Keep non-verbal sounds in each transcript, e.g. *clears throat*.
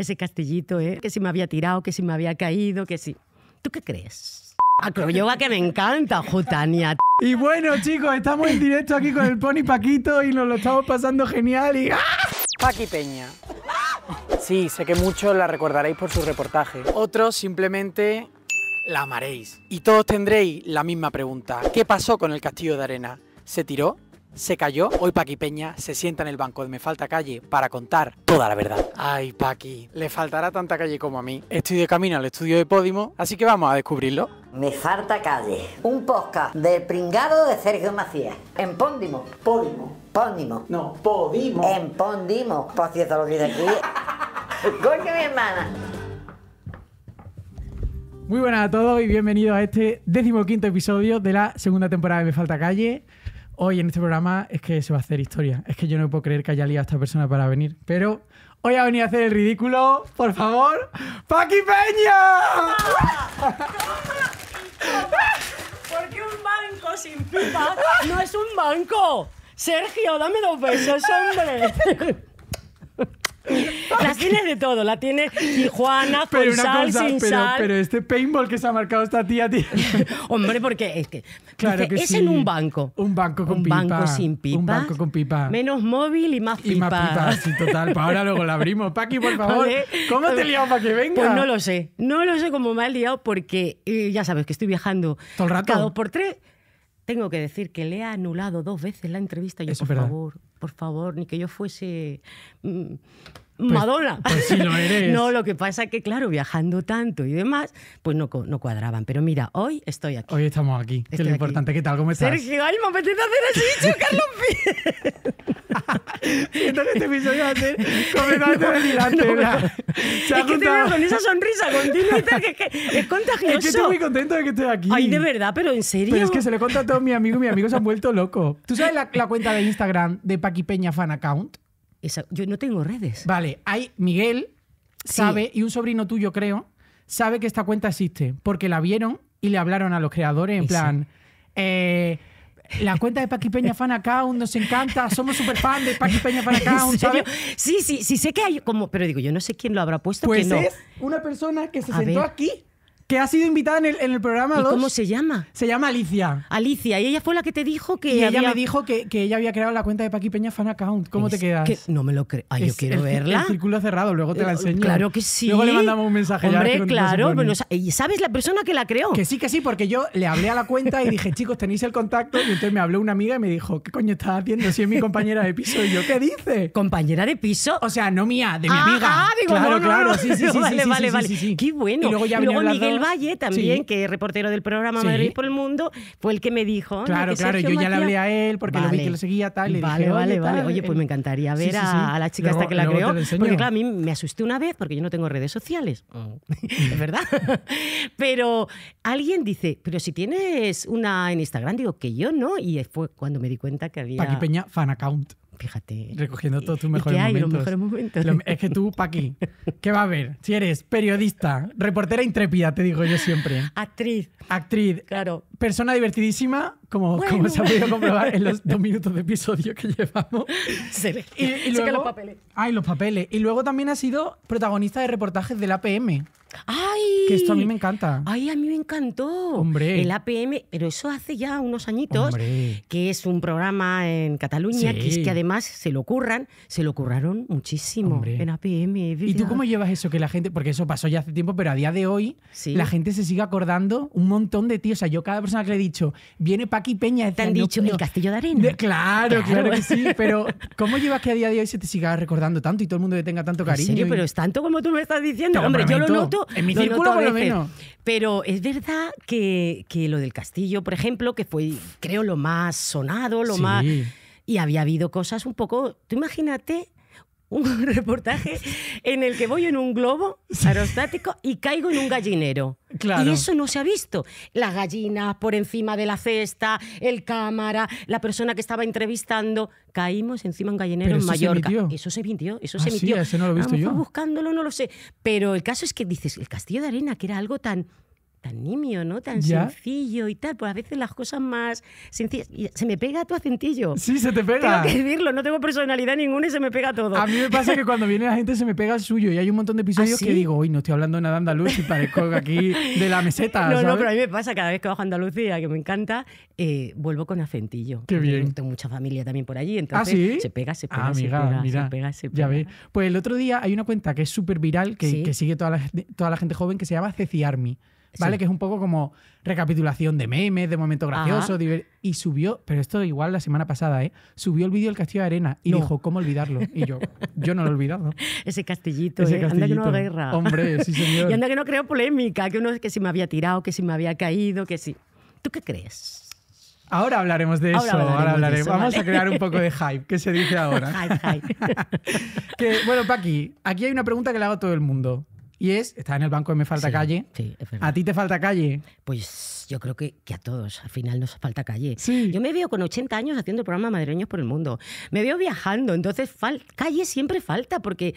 ese castillito, ¿eh? que si me había tirado, que si me había caído, que si... ¿Tú qué crees? Acroyoga ah, que me encanta, Jutania. Y bueno, chicos, estamos en directo aquí con el Pony Paquito y nos lo estamos pasando genial y... ¡ah! Paqui Peña. Sí, sé que muchos la recordaréis por su reportaje. Otros simplemente la amaréis. Y todos tendréis la misma pregunta. ¿Qué pasó con el castillo de arena? ¿Se tiró? se cayó. Hoy Paqui Peña se sienta en el banco de Me Falta Calle para contar toda la verdad. Ay, Paqui, le faltará tanta calle como a mí. Estoy de camino al estudio de Podimo, así que vamos a descubrirlo. Me Falta Calle, un podcast del pringado de Sergio Macías. En Póndimo. Podimo. Póndimo. No, Podimo. En Póndimo. Por cierto, lo que dice aquí. *laughs* Coño, mi hermana. Muy buenas a todos y bienvenidos a este decimoquinto episodio de la segunda temporada de Me Falta Calle hoy en este programa es que se va a hacer historia. Es que yo no puedo creer que haya liado a esta persona para venir. Pero hoy ha venido a hacer el ridículo, por favor, Paqui Peña. Porque un banco sin pipa no es un banco. Sergio, dame dos besos, hombre. La tiene de todo, la tiene Tijuana, con pero sin pero, sal. Pero este paintball que se ha marcado esta tía, *laughs* Hombre, porque es que. es en un banco. Un banco con pipa. Un banco sin pipa. Un banco con pipa. Menos móvil y más pipa. Y más sí, total. Pues ahora luego la abrimos. *laughs* Paqui, por favor. ¿Cómo te he liado para que venga? Pues no lo sé. No lo sé cómo me ha liado porque eh, ya sabes que estoy viajando. Todo el rato. por tres tengo que decir que le ha anulado dos veces la entrevista. Yo, por favor, por favor, ni que yo fuese mm, pues, Madonna. Pues sí lo eres. *laughs* no, lo que pasa es que, claro, viajando tanto y demás, pues no, cuadraban. Pero mira, hoy estoy aquí. Hoy estamos aquí, es lo importante. ¿Qué tal? ¿Cómo estás? Sergio, ay, me apetece hacer así, *laughs* Carlos *laughs* Entonces este episodio va a ser completamente no, delirante. No, es que te veo con esa sonrisa continua que, que, es contagioso. Es que estoy muy contento de que estés aquí. Ay, de verdad, pero en serio. Pero es que se lo he contado a todos mis amigos y mis amigos se han vuelto locos. ¿Tú sabes la, la cuenta de Instagram de Paqui Peña Fan Account? yo no tengo redes. Vale, hay Miguel sabe y un sobrino tuyo creo sabe que esta cuenta existe porque la vieron y le hablaron a los creadores en plan. Eh, la cuenta de Paqui Peña Fan Account nos encanta, somos super fan de Paqui Peña Fan *laughs* Account, ¿sabes? Sí, sí, sí, sé que hay como, pero digo, yo no sé quién lo habrá puesto. Pues es una persona que se sentó aquí que ha sido invitada en el, en el programa ¿Cómo se llama? Se llama Alicia. Alicia, y ella fue la que te dijo que. Y ella me dijo que, ella había creado la cuenta de Paqui Peña Fan Account. ¿Cómo te quedas? Que no me lo creo. Ay, yo quiero verla. verla. El círculo cerrado, luego te la eh, enseño. Claro que sí. Luego le mandamos un mensaje. Hombre, claro. ¿Sabes la persona que la creó? Que sí, que sí, porque yo le hablé a la cuenta y dije, chicos, tenéis el contacto. Y entonces me habló una amiga y me dijo, ¿qué coño estás haciendo si es mi compañera de piso? Y yo, ¿qué dice? ¿Compañera de piso? O sea, no mía, de mi ah, amiga. Ah, digo, claro, claro. Sí, sí, sí. *laughs* Vale, vale, vale. Qué bueno. Y luego ya Miguel Valle también, que es reportero del programa Madrid por el Mundo, fue el que me dijo. Claro, claro, yo ya le hablé a él porque lo vi que lo seguía tal. Le vale, dije, vale, vale. oye, pues me encantaría ver a, la chica hasta que la creó. Porque claro, a mí me asusté una vez porque yo no tengo redes sociales. Oh. *laughs* es verdad. *laughs* pero alguien dice, pero si tienes una en Instagram, digo que yo no. Y fue cuando me di cuenta que había... Paqui Peña fan account. Fíjate. Recogiendo eh, todos tus mejores, momentos. es que tú, Paqui, *laughs* ¿qué va a ver? Si eres periodista, reportera intrépida, te digo yo siempre. Actriz. Actriz. Claro. Persona divertidísima, como, como se ha podido comprobar en los dos *laughs* minutos de episodio que llevamos. y, los papeles. Ay, los papeles. Y luego también ha sido protagonista de reportajes del APM. ¡Ay! Que esto a mí me encanta. ¡Ay, a mí me encantó! Hombre. El APM, pero eso hace ya unos añitos, Hombre. que es un programa en Cataluña, que es que además se lo ocurran. se lo curraron muchísimo en APM. ¿Y tú cómo llevas eso? Que la gente, porque eso pasó ya hace tiempo, pero a día de hoy sí. la gente se sigue acordando un montón de ti. O sea, yo cada persona que le he dicho, viene Paqui Peña. te han dicho, el Castillo de Arena. claro, claro, que sí, pero ¿cómo llevas que a día de hoy se te siga recordando tanto y todo el mundo le tenga tanto cariño? Sí, Pero es tanto como tú me estás diciendo. Hombre, yo lo noto en mi círculo, menos. Pero es verdad que, lo del castillo, por ejemplo, que fue, creo, lo más sonado, lo más. Y había habido cosas un poco. Tú imagínate un *laughs* reportaje en el que voy en un globo aerostático y caigo en un gallinero. Y eso no se ha visto. Las gallinas por encima de la cesta, el cámara, la persona que estaba entrevistando. Caímos encima de un gallinero en Mallorca. eso se emitió, eso se emitió. Eso ah, no lo he visto buscándolo, no lo sé. Pero el caso es que dices, el castillo de arena, que era algo tan tan nimio, ¿no? Tan sencillo y tal. Pues a veces las cosas más sencillas. Se me pega tu acentillo. Sí, se te pega. Tengo que decirlo, no tengo personalidad ninguna y se me pega todo. A mí me pasa que cuando viene la gente se me pega el suyo y hay un montón de episodios ¿Ah, que digo, uy, no estoy hablando nada andaluz y parezco aquí de la meseta. No, no, pero a mí me pasa cada vez que bajo Andalucía, que me encanta, eh, vuelvo con acentillo. Qué bien. Tengo mucha familia también por allí, ah, entonces se pega, se ah, pega, se, pega mira. se, pega Ya Pues el otro día hay una cuenta que es súper viral, que, sigue toda la, toda la gente joven, que se llama Ceci ¿vale? Que es un poco como recapitulación de memes, de momento gracioso Y subió, pero esto igual la semana pasada, ¿eh? Subió el vídeo del Castillo de Arena y dijo, ¿cómo olvidarlo? Y yo, yo no lo he olvidado. *laughs* Ese castillito, ¿eh? anda que no guerra. Hombre, *laughs* y anda que no creo polémica, que uno es que si me había tirado, que si me había caído, que si. ¿Tú qué crees? Ahora hablaremos de eso. Ahora hablaremos. Vamos a crear un poco de *laughs* hype. ¿Qué se dice ahora? hype, hype. bueno, Paqui, aquí hay una pregunta que le hago a todo el mundo. Y es, estás en el banco y me falta calle. ¿A ti te falta calle? Pues yo creo que, que a todos, al final nos falta calle. Yo me veo con 80 años haciendo el programa Madreños por el Mundo. Me veo viajando, entonces calle siempre falta, porque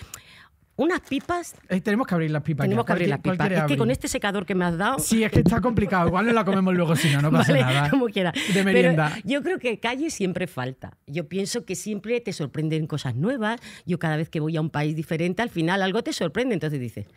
unas pipas. Eh, tenemos que abrir las pipas. Tenemos que abrir las pipas. Es que con este secador que me has dado. Sí, es que está complicado. Igual no la comemos luego si no, no pasa nada. *laughs* Como quiera. De merienda. yo creo que calle siempre falta. Yo pienso que siempre te sorprenden cosas nuevas. Yo cada vez que voy a un país diferente, al final algo te sorprende. Entonces dices,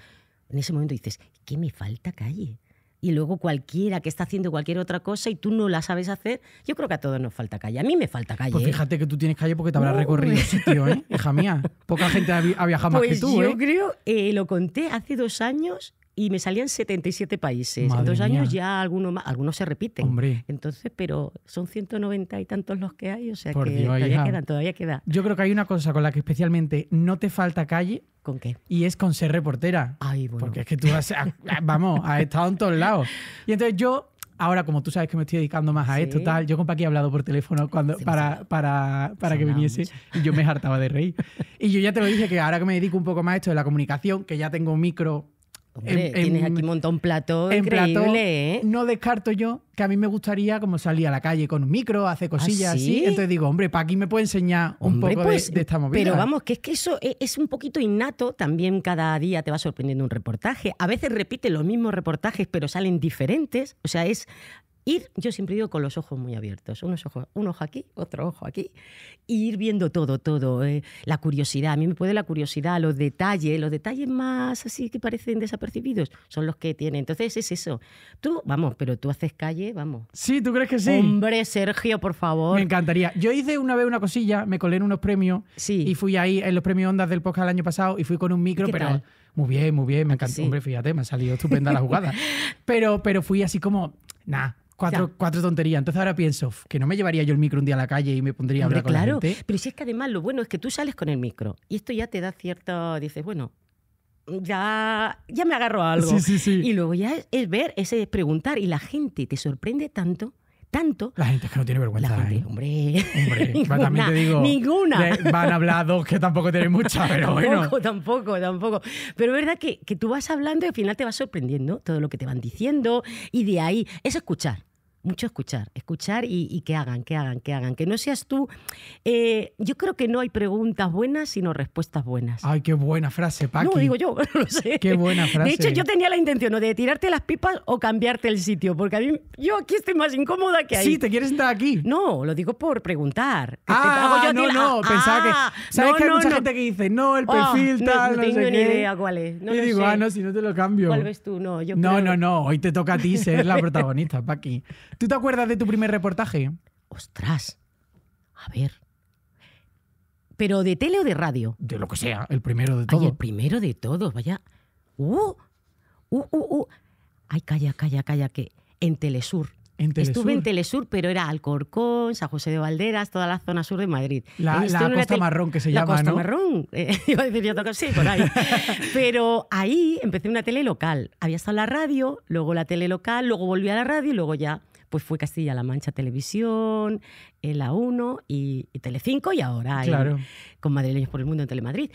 en ese momento dices, ¿qué me falta calle? y luego cualquiera que está haciendo cualquier otra cosa y tú no la sabes hacer, yo creo que a todos nos falta calle. A mí me falta calle. Pues ¿eh? fíjate que tú tienes calle porque te habrás uh, recorrido el sitio, ¿eh? *laughs* hija mía. Poca gente ha viajado más pues que tú. Yo ¿eh? creo, eh, lo conté hace dos años, y me salían 77 países. en dos años ya algunos más, algunos se repiten. Hombre. Entonces, pero son 190 y tantos los que hay, o sea que todavía quedan, todavía queda. Yo creo que hay una cosa con la que especialmente no te falta calle. ¿Con qué? Y es con ser reportera. Ay, bueno. Porque es que tú has, vamos, has estado en todos lados. Y entonces yo ahora como tú sabes que me estoy dedicando más a esto, tal, yo con Paqui he hablado por teléfono cuando, para, para, para que viniese y yo me hartaba de reír. y yo ya te lo dije que ahora que me dedico un poco más a esto de la comunicación, que ya tengo un micro tienes aquí montado un plato en increíble, ¿eh? No descarto yo que a mí me gustaría como salir a la calle con un micro, hacer cosillas ¿Ah, así. Entonces digo, hombre, para aquí me puede enseñar un poco pues, de, esta movida. Pero vamos, que es que eso es, es, un poquito innato. También cada día te va sorprendiendo un reportaje. A veces repite los mismos reportajes, pero salen diferentes. O sea, es ir, yo siempre digo, con los ojos muy abiertos, unos ojos, un ojo aquí, otro ojo aquí, ir viendo todo, todo, eh, la curiosidad, a mí me puede la curiosidad, los detalles, los detalles más así que parecen desapercibidos, son los que tiene. Entonces es eso. Tú, vamos, pero tú haces calle, vamos. Sí, ¿tú crees que sí? Hombre, Sergio, por favor. Me encantaría. Yo hice una vez una cosilla, me colé en unos premios sí. y fui ahí en los premios Ondas del podcast el año pasado y fui con un micro, pero muy bien, muy bien, me encantó. Hombre, fíjate, me ha salido estupenda la jugada. *laughs* Pero, pero fui así como, nada Cuatro, cuatro, tonterías. Entonces ahora pienso que no me llevaría yo el micro un día a la calle y me pondría a hablar claro. Pero si es que además lo bueno es que tú sales con el micro y esto ya te da cierto, dices, bueno, ya, ya me agarro a algo. Sí, sí, sí. Y luego ya es ver, es preguntar y la gente te sorprende tanto tanto. La gente es que no tiene vergüenza. hombre. hombre *laughs* ninguna, digo, ninguna. van a hablar dos que tampoco tienen mucha, pero bueno. *laughs* Tampoco, tampoco, Pero es verdad que, que tú vas hablando y al final te vas sorprendiendo todo lo que te van diciendo y de ahí es escuchar mucho escuchar, escuchar y, que hagan, que hagan, que hagan. Que no seas tú. Eh, yo creo que no hay preguntas buenas, sino respuestas buenas. Ay, qué buena frase, Paqui. No, digo yo, *laughs* no sé. Qué buena frase. De hecho, yo tenía la intención ¿no? de tirarte las pipas o cambiarte el sitio, porque a mí, yo aquí estoy más incómoda que ahí. Sí, ¿te quieres sentar aquí? No, lo digo por preguntar. Este, ah, te, yo no, no, pensaba que... Ah, ¿Sabes que hay mucha gente que dice, no, el ah, perfil tal, no, tengo ni idea cuál es. No y digo, sé. ah, no, si no te lo cambio. ¿Cuál ves tú? No, yo No, creo... no, no, hoy te toca a ti ser la protagonista, Paqui. ¿Tú te acuerdas de tu primer reportaje? Ostras. A ver. ¿Pero de tele o de radio? De lo que sea, el primero de todos. el primero de todos, vaya. ¡Uh! ¡Uh, uh, uh! Ay, calla, calla, calla, que en Telesur. Estuve en Telesur, pero era Alcorcón, San José de Valderas, toda la zona sur de Madrid. La, eh, Costa Marrón, que se la Costa Marrón. Eh, *laughs* iba decir yo toco, sí, por ahí. *laughs* pero ahí empecé una tele local. Había estado la radio, luego la tele local, luego volví a la radio y luego ya pues fue Castilla-La Mancha Televisión, La 1 y, Tele Telecinco y ahora claro. con Madrileños por el Mundo en Telemadrid.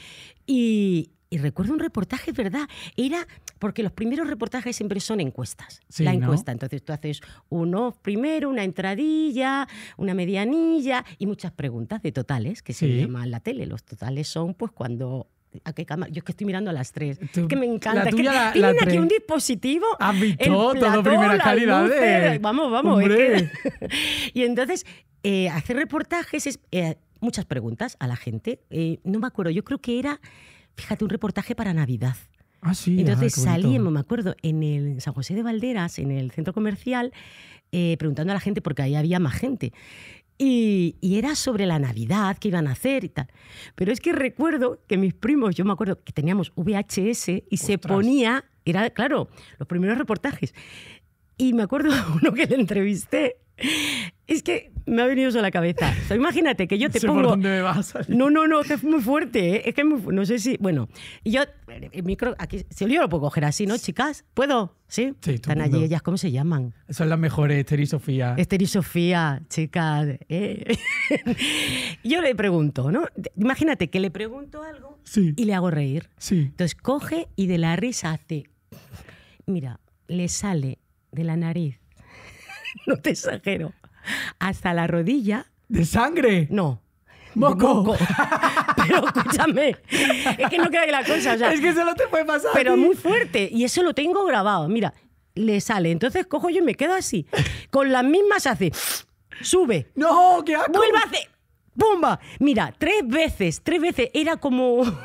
Y, recuerdo un reportaje, ¿verdad? Era porque los primeros reportajes siempre son encuestas. la encuesta. Entonces tú haces uno primero, una entradilla, una medianilla y muchas preguntas de totales, que se llaman la tele. Los totales son pues cuando yo es que estoy mirando a las tres. que me encanta. tienen aquí un dispositivo. Has ah, visto todo primera calidad. Eh. Eh, vamos, vamos. *laughs* y entonces, eh, hacer reportajes es muchas preguntas a la gente. no me acuerdo, yo creo que era, fíjate, un reportaje para Navidad. Ah, sí. Entonces salimos, me acuerdo, en el San José de Valderas, en el centro comercial, preguntando a la gente, porque ahí había más gente. Y, era sobre la Navidad qué iban a hacer y tal. Pero es que recuerdo que mis primos, yo me acuerdo que teníamos VHS y se ponía, era claro, los primeros reportajes. Y me acuerdo *laughs* uno que le entrevisté es que me ha venido eso a la cabeza. imagínate que yo te pongo. No, no, no, es muy fuerte, ¿eh? Es que no sé si. Bueno, yo. El micro. Aquí, si yo lo puedo coger así, ¿no, chicas? ¿Puedo? ¿Sí? Están allí ellas, ¿cómo se llaman? Son las mejores, Esther y Sofía. Esther y Sofía, chicas. ¿eh? *laughs* yo le pregunto, ¿no? Imagínate que le pregunto algo y le hago reír. Sí. Entonces coge y de la risa hace. Mira, le sale de la nariz *laughs* no te exagero, hasta la rodilla. ¿De sangre? No. Moco. *laughs* Pero escúchame, es que no queda la cosa. O sea, es que eso no te puede pasar. Pero muy fuerte. Y eso lo tengo grabado. Mira, le sale. Entonces cojo yo y me quedo así. Con las mismas hace. Sube. No, qué asco. Vuelve a hacer. Bomba, Mira, tres veces, tres veces. Era como *laughs* un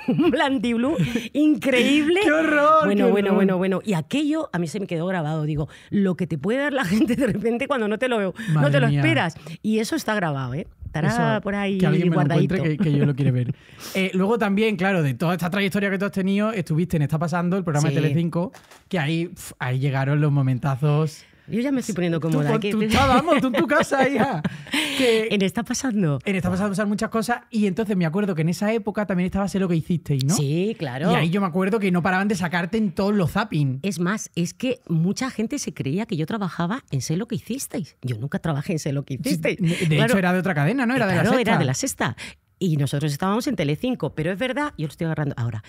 increíble. ¡Qué horror! Bueno, bueno, bueno, bueno. Y aquello a mí se me quedó grabado. Digo, lo que te puede dar la *laughs* gente de repente cuando no te lo, no te lo esperas. Y eso está grabado, ¿eh? Estará por ahí que alguien me guardadito. que, yo lo quiero ver. *laughs* Eh, luego también, claro, de toda esta trayectoria que tú has tenido, estuviste en Está Pasando, el programa de Telecinco, que ahí, ahí llegaron los momentazos yo ya me estoy poniendo cómoda. Tú, tú, vamos, tú en tu casa, hija. *laughs* en esta Pasando. En esta Pasando muchas cosas. Y entonces me acuerdo que en esa época también estaba Sé lo que hicisteis, ¿no? Sí, claro. Y ahí yo me acuerdo que no paraban de sacarte en todos los zapping. Es más, es que mucha gente se creía que yo trabajaba en Sé lo que hicisteis. Yo nunca trabajé en Sé lo que hicisteis. De, hecho, era de otra cadena, ¿no? Era de la sexta. era de la sexta. Y nosotros estábamos en Telecinco. Pero es verdad, yo lo estoy agarrando ahora,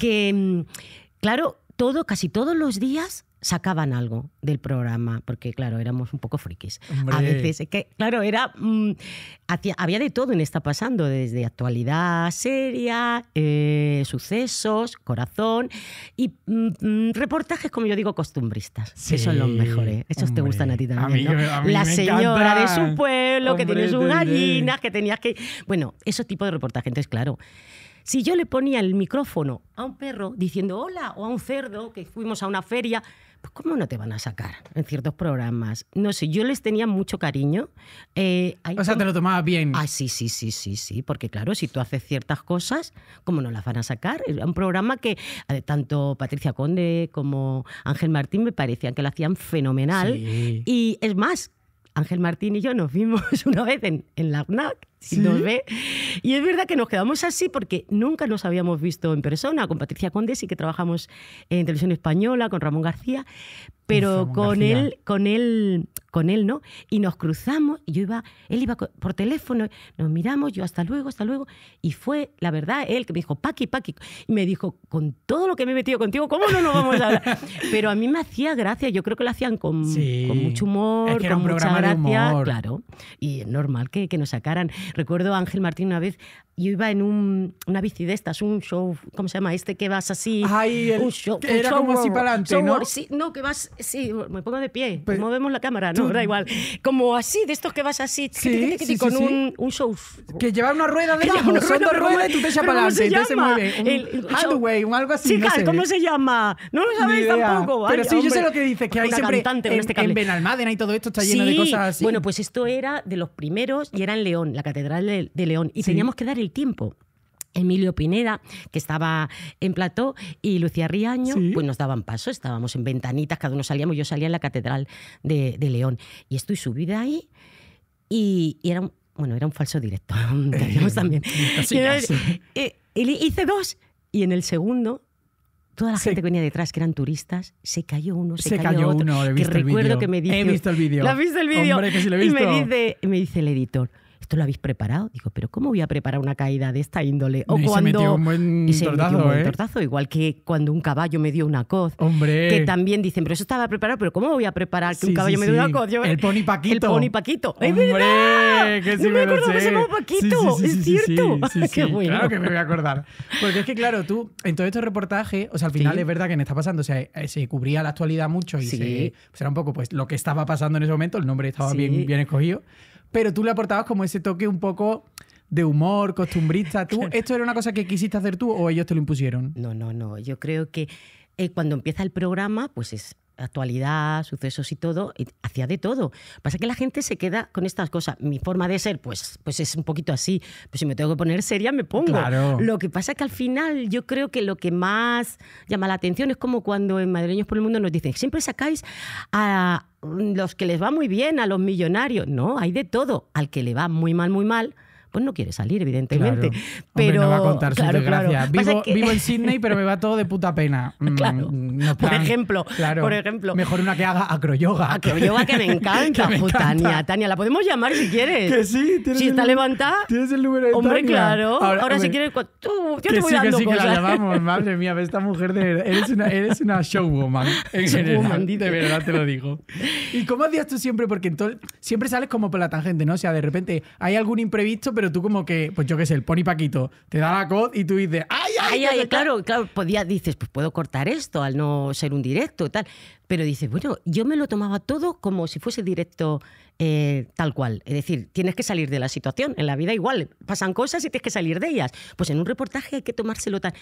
que, mm, claro, todo, casi todos los días sacaban algo del programa, porque claro, éramos un poco frikis. A veces, que, claro, era, mm, había de todo en Está Pasando, desde actualidad seria, eh, sucesos, corazón y mm, mm, reportajes, como yo digo, costumbristas, que son los mejores. Esos te gustan a ti también. ¿no? La señora de su pueblo, que tiene sus gallinas, que tenías que... Bueno, esos tipos de reportajes, entonces claro. Si yo le ponía el micrófono a un perro diciendo hola o a un cerdo, que fuimos a una feria, pues, ¿cómo no te van a sacar en ciertos programas? No sé, yo les tenía mucho cariño. Eh, o sea, te lo tomabas bien. Ah, sí, sí, sí, sí, sí, porque claro, si tú haces ciertas cosas, ¿cómo no las van a sacar? Era un programa que eh, tanto Patricia Conde como Ángel Martín me parecían que lo hacían fenomenal. Y es más, Ángel Martín y yo nos vimos *laughs* una vez en, en la UNAC ve. Y es verdad que nos quedamos así porque nunca nos habíamos visto en persona con Patricia Conde, sí que trabajamos en televisión española, con Ramón García, pero con él, con él, con él no. Y nos cruzamos, y yo iba, él iba por teléfono, nos miramos, yo hasta luego, hasta luego. Y fue, la verdad, él que me dijo, Paqui, Paqui. Y me dijo, con todo lo que me he metido contigo, ¿cómo no nos vamos a hablar? *laughs* pero a mí me hacía gracia, yo creo que lo hacían con, mucho humor, con mucha gracia. Claro. Y es normal que, que nos sacaran Recuerdo a Ángel Martín una vez, yo iba en un, una bici de estas, un show, ¿cómo se llama? Este que vas así. Ay, el, un show, que era como así para adelante, ¿no? sí, no, que vas, sí, me pongo de pie, pues movemos la cámara, no, da igual. Como así, de estos que vas así, con un, un, show. Que lleva una rueda de una rueda, son dos ruedas y tú te echas para adelante, entonces se mueve. el, handway, un algo así. Sí, no sé. ¿cómo se llama? No lo sabéis tampoco. Pero sí, yo sé lo que dices, que hay siempre en, este en Benalmádena y todo esto está lleno de cosas así. Bueno, pues esto era de los primeros y era en León. La Catedral de, León y teníamos que dar el tiempo. Emilio Pineda, que estaba en plató, y Lucía Riaño, pues nos daban paso, estábamos en ventanitas, cada uno salíamos, yo salía en la Catedral de, León. Y estoy subida ahí y, era, un, bueno, era un falso directo, *laughs* eh, también. *laughs* Eh, hice dos, y en el segundo toda la gente que venía detrás, que eran turistas, se cayó uno, se, cayó, otro. Uno, que recuerdo que me dice. He vídeo. has visto el vídeo? Y me dice el editor. ¿esto lo habéis preparado? Digo, pero ¿cómo voy a preparar una caída de esta índole? O y cuando... Se metió un buen y tortazo, un ¿eh? tortazo, igual que cuando un caballo me dio una coz. Hombre. Que también dicen, pero eso estaba preparado, pero ¿cómo voy a preparar que un caballo me dio una coz? el pony Paquito. El pony Paquito. ¡Es no me, acuerdo que se llamaba Paquito. es cierto. Qué bueno. Claro que me voy a acordar. Porque es que, claro, tú, en todo estos reportajes, o sea, al final es verdad que me está pasando, o sea, eh, se cubría la actualidad mucho y pues, era un poco pues lo que estaba pasando en ese momento, el nombre estaba bien, bien escogido pero tú le aportabas como ese toque un poco de humor, costumbrista. ¿Tú, ¿Esto era una cosa que quisiste hacer tú o ellos te lo impusieron? No, no, no. Yo creo que eh, cuando empieza el programa, pues es actualidad, sucesos y todo, hacía de todo. Pasa que la gente se queda con estas cosas. Mi forma de ser, pues, pues es un poquito así. Pues si me tengo que poner seria, me pongo. Lo que pasa que al final yo creo que lo que más llama la atención es como cuando en Madrileños por el Mundo nos dicen, siempre sacáis a los que les va muy bien, a los millonarios. No, hay de todo. Al que le va muy mal, muy mal, pues no quiere salir, evidentemente. Pero Hombre, va a contar claro, desgracia... Vivo, vivo, en *laughs* Sydney, pero me va todo de puta pena. Mm, por, ejemplo, por ejemplo. Mejor una que haga acroyoga. Acroyoga que me *laughs* encanta, Tania. Tania, la podemos llamar si quieres. Que sí, tienes Si está levantada. Tienes el número de Hombre, claro. Ahora, si quieres, tú, yo te voy sí, dando que sí, cosas. la llamamos. Madre mía, esta mujer de eres una, eres una showwoman. un *laughs* showwoman, De verdad te lo digo. ¿Y cómo hacías tú siempre? Porque entonces, siempre sales como por la tangente, ¿no? O sea, de repente hay algún imprevisto, pero pero tú como que, pues yo qué sé, el pony Paquito te da la cod y tú dices, ¡ay, ay! claro, claro, podía, dices, pues puedo cortar esto al no ser un directo y tal. Pero dices, bueno, yo me lo tomaba todo como si fuese directo eh, tal cual. Es decir, tienes que salir de la situación. En la vida igual, pasan cosas y tienes que salir de ellas. Pues en un reportaje hay que tomárselo tal,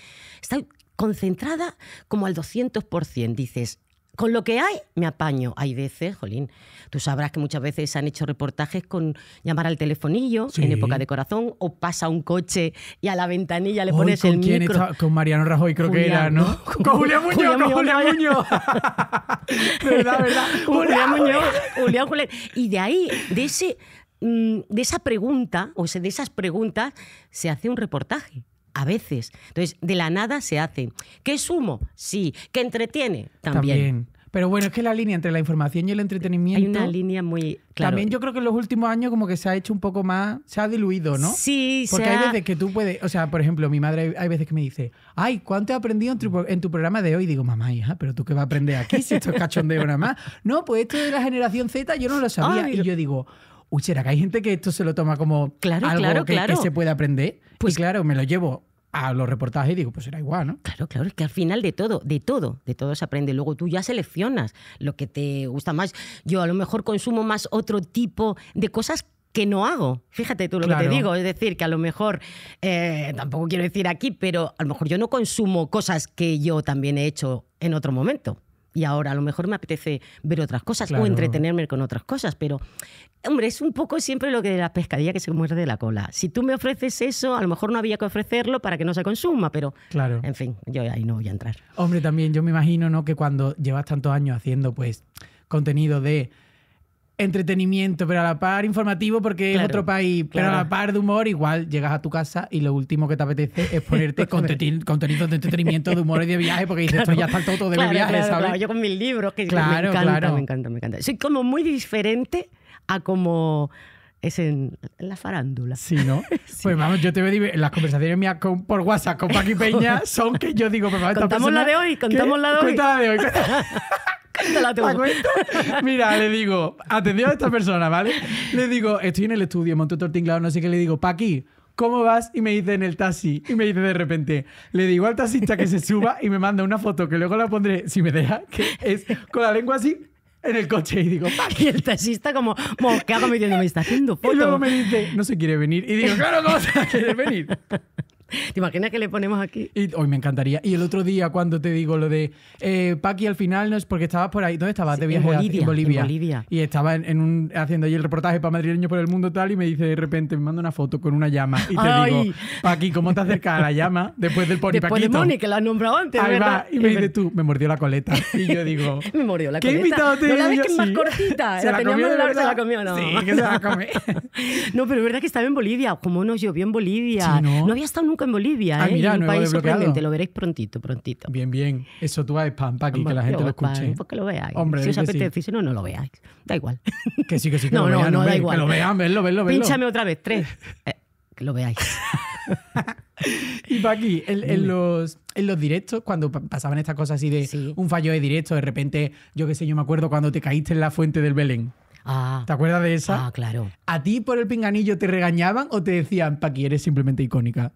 Está concentrada como al 200%. Dices, con lo que hay me apaño. Hay veces, Jolín, tú sabrás que muchas veces se han hecho reportajes con llamar al telefonillo en época de corazón o pasa un coche y a la ventanilla le pones el micro. con Mariano Rajoy creo que era, ¿no? *laughs* Con, Julián Muñoz, Julián con Julián Muñoz. *laughs* verdad, verdad. Julián Muñoz, Julián, Julián. Y de ahí, de ese mm, de esa pregunta o sea, de esas preguntas se hace un reportaje a veces. Entonces, de la nada se hace. ¿Qué sumo? Sí. ¿Qué entretiene? También. Pero bueno, es que la línea entre la información y el entretenimiento. Hay una línea muy clara. También yo creo que en los últimos años, como que se ha hecho un poco más. Se ha diluido, ¿no? Sí, Porque hay veces que tú puedes. O sea, por ejemplo, mi madre hay veces que me dice: Ay, ¿cuánto he aprendido en tu, programa de hoy? Y digo, mamá, hija, ¿pero tú qué vas a aprender aquí si esto es cachondeo nada más? *laughs* No, pues esto de la generación Z yo no lo sabía. y yo digo, uy, ¿será que hay gente que esto se lo toma como algo claro, claro. que se puede aprender? Pues claro, me lo llevo a los reportajes y digo, pues era igual, ¿no? Claro, claro, es que al final de todo, de todo, de todo se aprende. Luego tú ya seleccionas lo que te gusta más. Yo a lo mejor consumo más otro tipo de cosas que no hago. Fíjate tú lo que te digo. Es decir, que a lo mejor, eh, tampoco quiero decir aquí, pero a lo mejor yo no consumo cosas que yo también he hecho en otro momento y ahora a lo mejor me apetece ver otras cosas o entretenerme con otras cosas, pero hombre, es un poco siempre lo que de la pescadilla que se muerde la cola. Si tú me ofreces eso, a lo mejor no había que ofrecerlo para que no se consuma, pero en fin, yo ahí no voy a entrar. Hombre, también yo me imagino, ¿no? que cuando llevas tantos años haciendo pues contenido de entretenimiento, pero a la par informativo porque es otro país. Pero a la par de humor, igual llegas a tu casa y lo último que te apetece es *laughs* ponerte contenido de entretenimiento, de humor y de viaje, porque dices, ya está todo de viaje, ¿sabes? yo con mis libros, que me me encanta, me encanta. Soy como muy diferente a como es en la farándula. Sí, ¿no? *laughs* Pues vamos, yo te decir, las conversaciones mías por WhatsApp con Paqui *laughs* Peña son que yo digo, pero contamos la de hoy, contamos la de hoy. Cuéntala de hoy. *laughs* Mira, le digo, atención a esta persona, ¿vale? Le digo, estoy en el estudio, monto tortinglado, no sé qué, le digo, Paqui, ¿cómo vas? Y me dice en el taxi. Y me dice de repente, le digo al taxista que se suba y me manda una foto que luego la pondré, si me deja, que es con la lengua así, en el coche y digo, Y el taxista como, ¿qué hago? Me me está haciendo foto. Y luego me dice, no se quiere venir. Y digo, claro, no se quiere venir. ¿Te imaginas que le ponemos aquí? hoy me encantaría. Y el otro día, cuando te digo lo de eh, Paqui, al final no es porque estabas por ahí. ¿Dónde estabas? Sí, de en Bolivia, Y estaba en, haciendo ahí el reportaje para Madrileño por el mundo tal. Y me dice de repente, me manda una foto con una llama. Y te digo, Paqui, ¿cómo te acercas a la llama después del pony Después de Moni, que la has nombrado antes. Ahí Va. Y me dice tú, me mordió la coleta. Y yo digo, *laughs* me mordió la coleta. ¿Qué invitado te ¿No la ves que es más cortita. Se la, la comió, se la comió, no. Sí, que se la comió *laughs* no, pero es verdad que estaba en Bolivia. ¿Cómo nos llovió en Bolivia? no había estado nunca en Bolivia, ah, ¿eh? en ¿eh? un país sorprendente, lo veréis prontito, prontito. Bien, bien. Eso tú haces Spam, Paqui, que la gente lo escuche. ¿eh? Pues que lo veáis. si os apetece, no, no lo veáis. Da igual. *laughs* Que sí, que sí, que no, lo no, vean, no, da igual. Que lo vean, verlo, verlo, Pínchame otra vez, tres. *laughs* Eh, que lo veáis. y Paqui, en, en, los, en los directos, cuando pasaban estas cosas así de un fallo de directo, de repente, yo qué sé, yo me acuerdo cuando te caíste en la fuente del Belén. Ah. ¿Te acuerdas de esa? Ah, claro. ¿A ti por el pinganillo te regañaban o te decían, Paqui, eres simplemente icónica?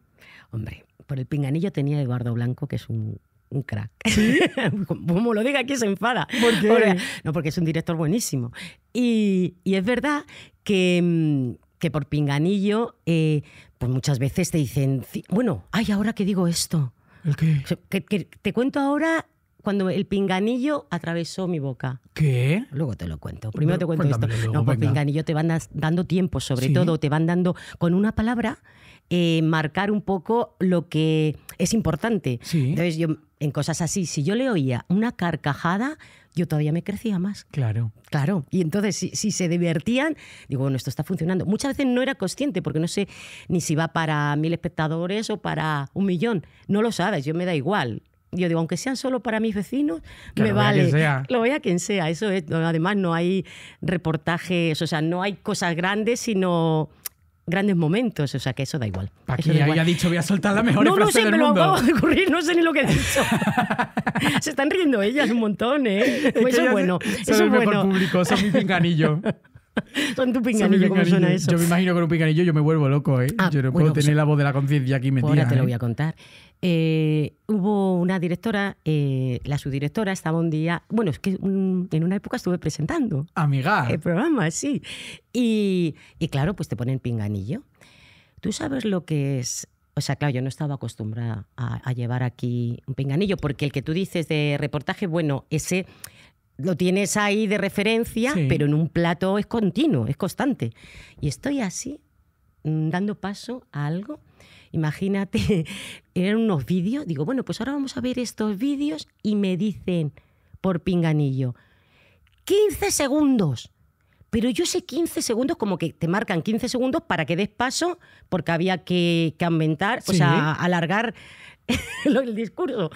Hombre, por el pinganillo tenía Eduardo Blanco, que es un crack. ¿Sí? *laughs* Como lo diga aquí se enfada. ¿Por qué? Porque, no, porque es un director buenísimo. Y, es verdad que, mm, que por pinganillo, eh, pues muchas veces te dicen, bueno, ay, ahora que digo esto. ¿El qué? te cuento ahora cuando el pinganillo atravesó mi boca. ¿Qué? Luego te lo cuento. Primero te cuento esto. no, por pues pinganillo te van dando tiempo, sobre todo, te van dando con una palabra eh, marcar un poco lo que es importante. Entonces, yo, en cosas así, si yo le oía una carcajada, yo todavía me crecía más. Claro. Claro. Y entonces, si, si, se divertían, digo, bueno, esto está funcionando. Muchas veces no era consciente, porque no sé ni si va para mil espectadores o para un millón. No lo sabes, yo me da igual. Yo digo, aunque sean solo para mis vecinos, me vale. Lo Lo a quien sea. Eso es. Además, no hay reportajes, o sea, no hay cosas grandes, sino grandes momentos, o sea que eso da igual. Aquí da dicho voy a soltar la mejor no, no sé, me lo acabo de ocurrir, no sé ni lo que he dicho. *laughs* se están riendo ellas un montón, ¿eh? Es pues eso es bueno. Son eso es bueno. público, son mi pinganillo. *laughs* Son *laughs* tu pinganillo, ¿cómo suena eso? Yo me imagino con un pinganillo yo me vuelvo loco, ¿eh? Ah, yo no puedo pues tener la voz de la conciencia aquí metida. Ahora te lo ¿eh? voy a contar. Eh, hubo una directora, eh, la subdirectora estaba un día, bueno, es que en una época estuve presentando. Amiga. El programa, sí. Y, claro, pues te ponen pinganillo. Tú sabes lo que es o sea, claro, yo no estaba acostumbrada a, a, llevar aquí un pinganillo, porque el que tú dices de reportaje, bueno, ese lo tienes ahí de referencia, pero en un plato es continuo, es constante. Y estoy así, mm, dando paso a algo. Imagínate, *laughs* eran unos vídeos, digo, bueno, pues ahora vamos a ver estos vídeos y me dicen por pinganillo, 15 segundos. Pero yo sé 15 segundos, como que te marcan 15 segundos para que des paso, porque había que, aumentar, o sea, alargar *laughs* el discurso.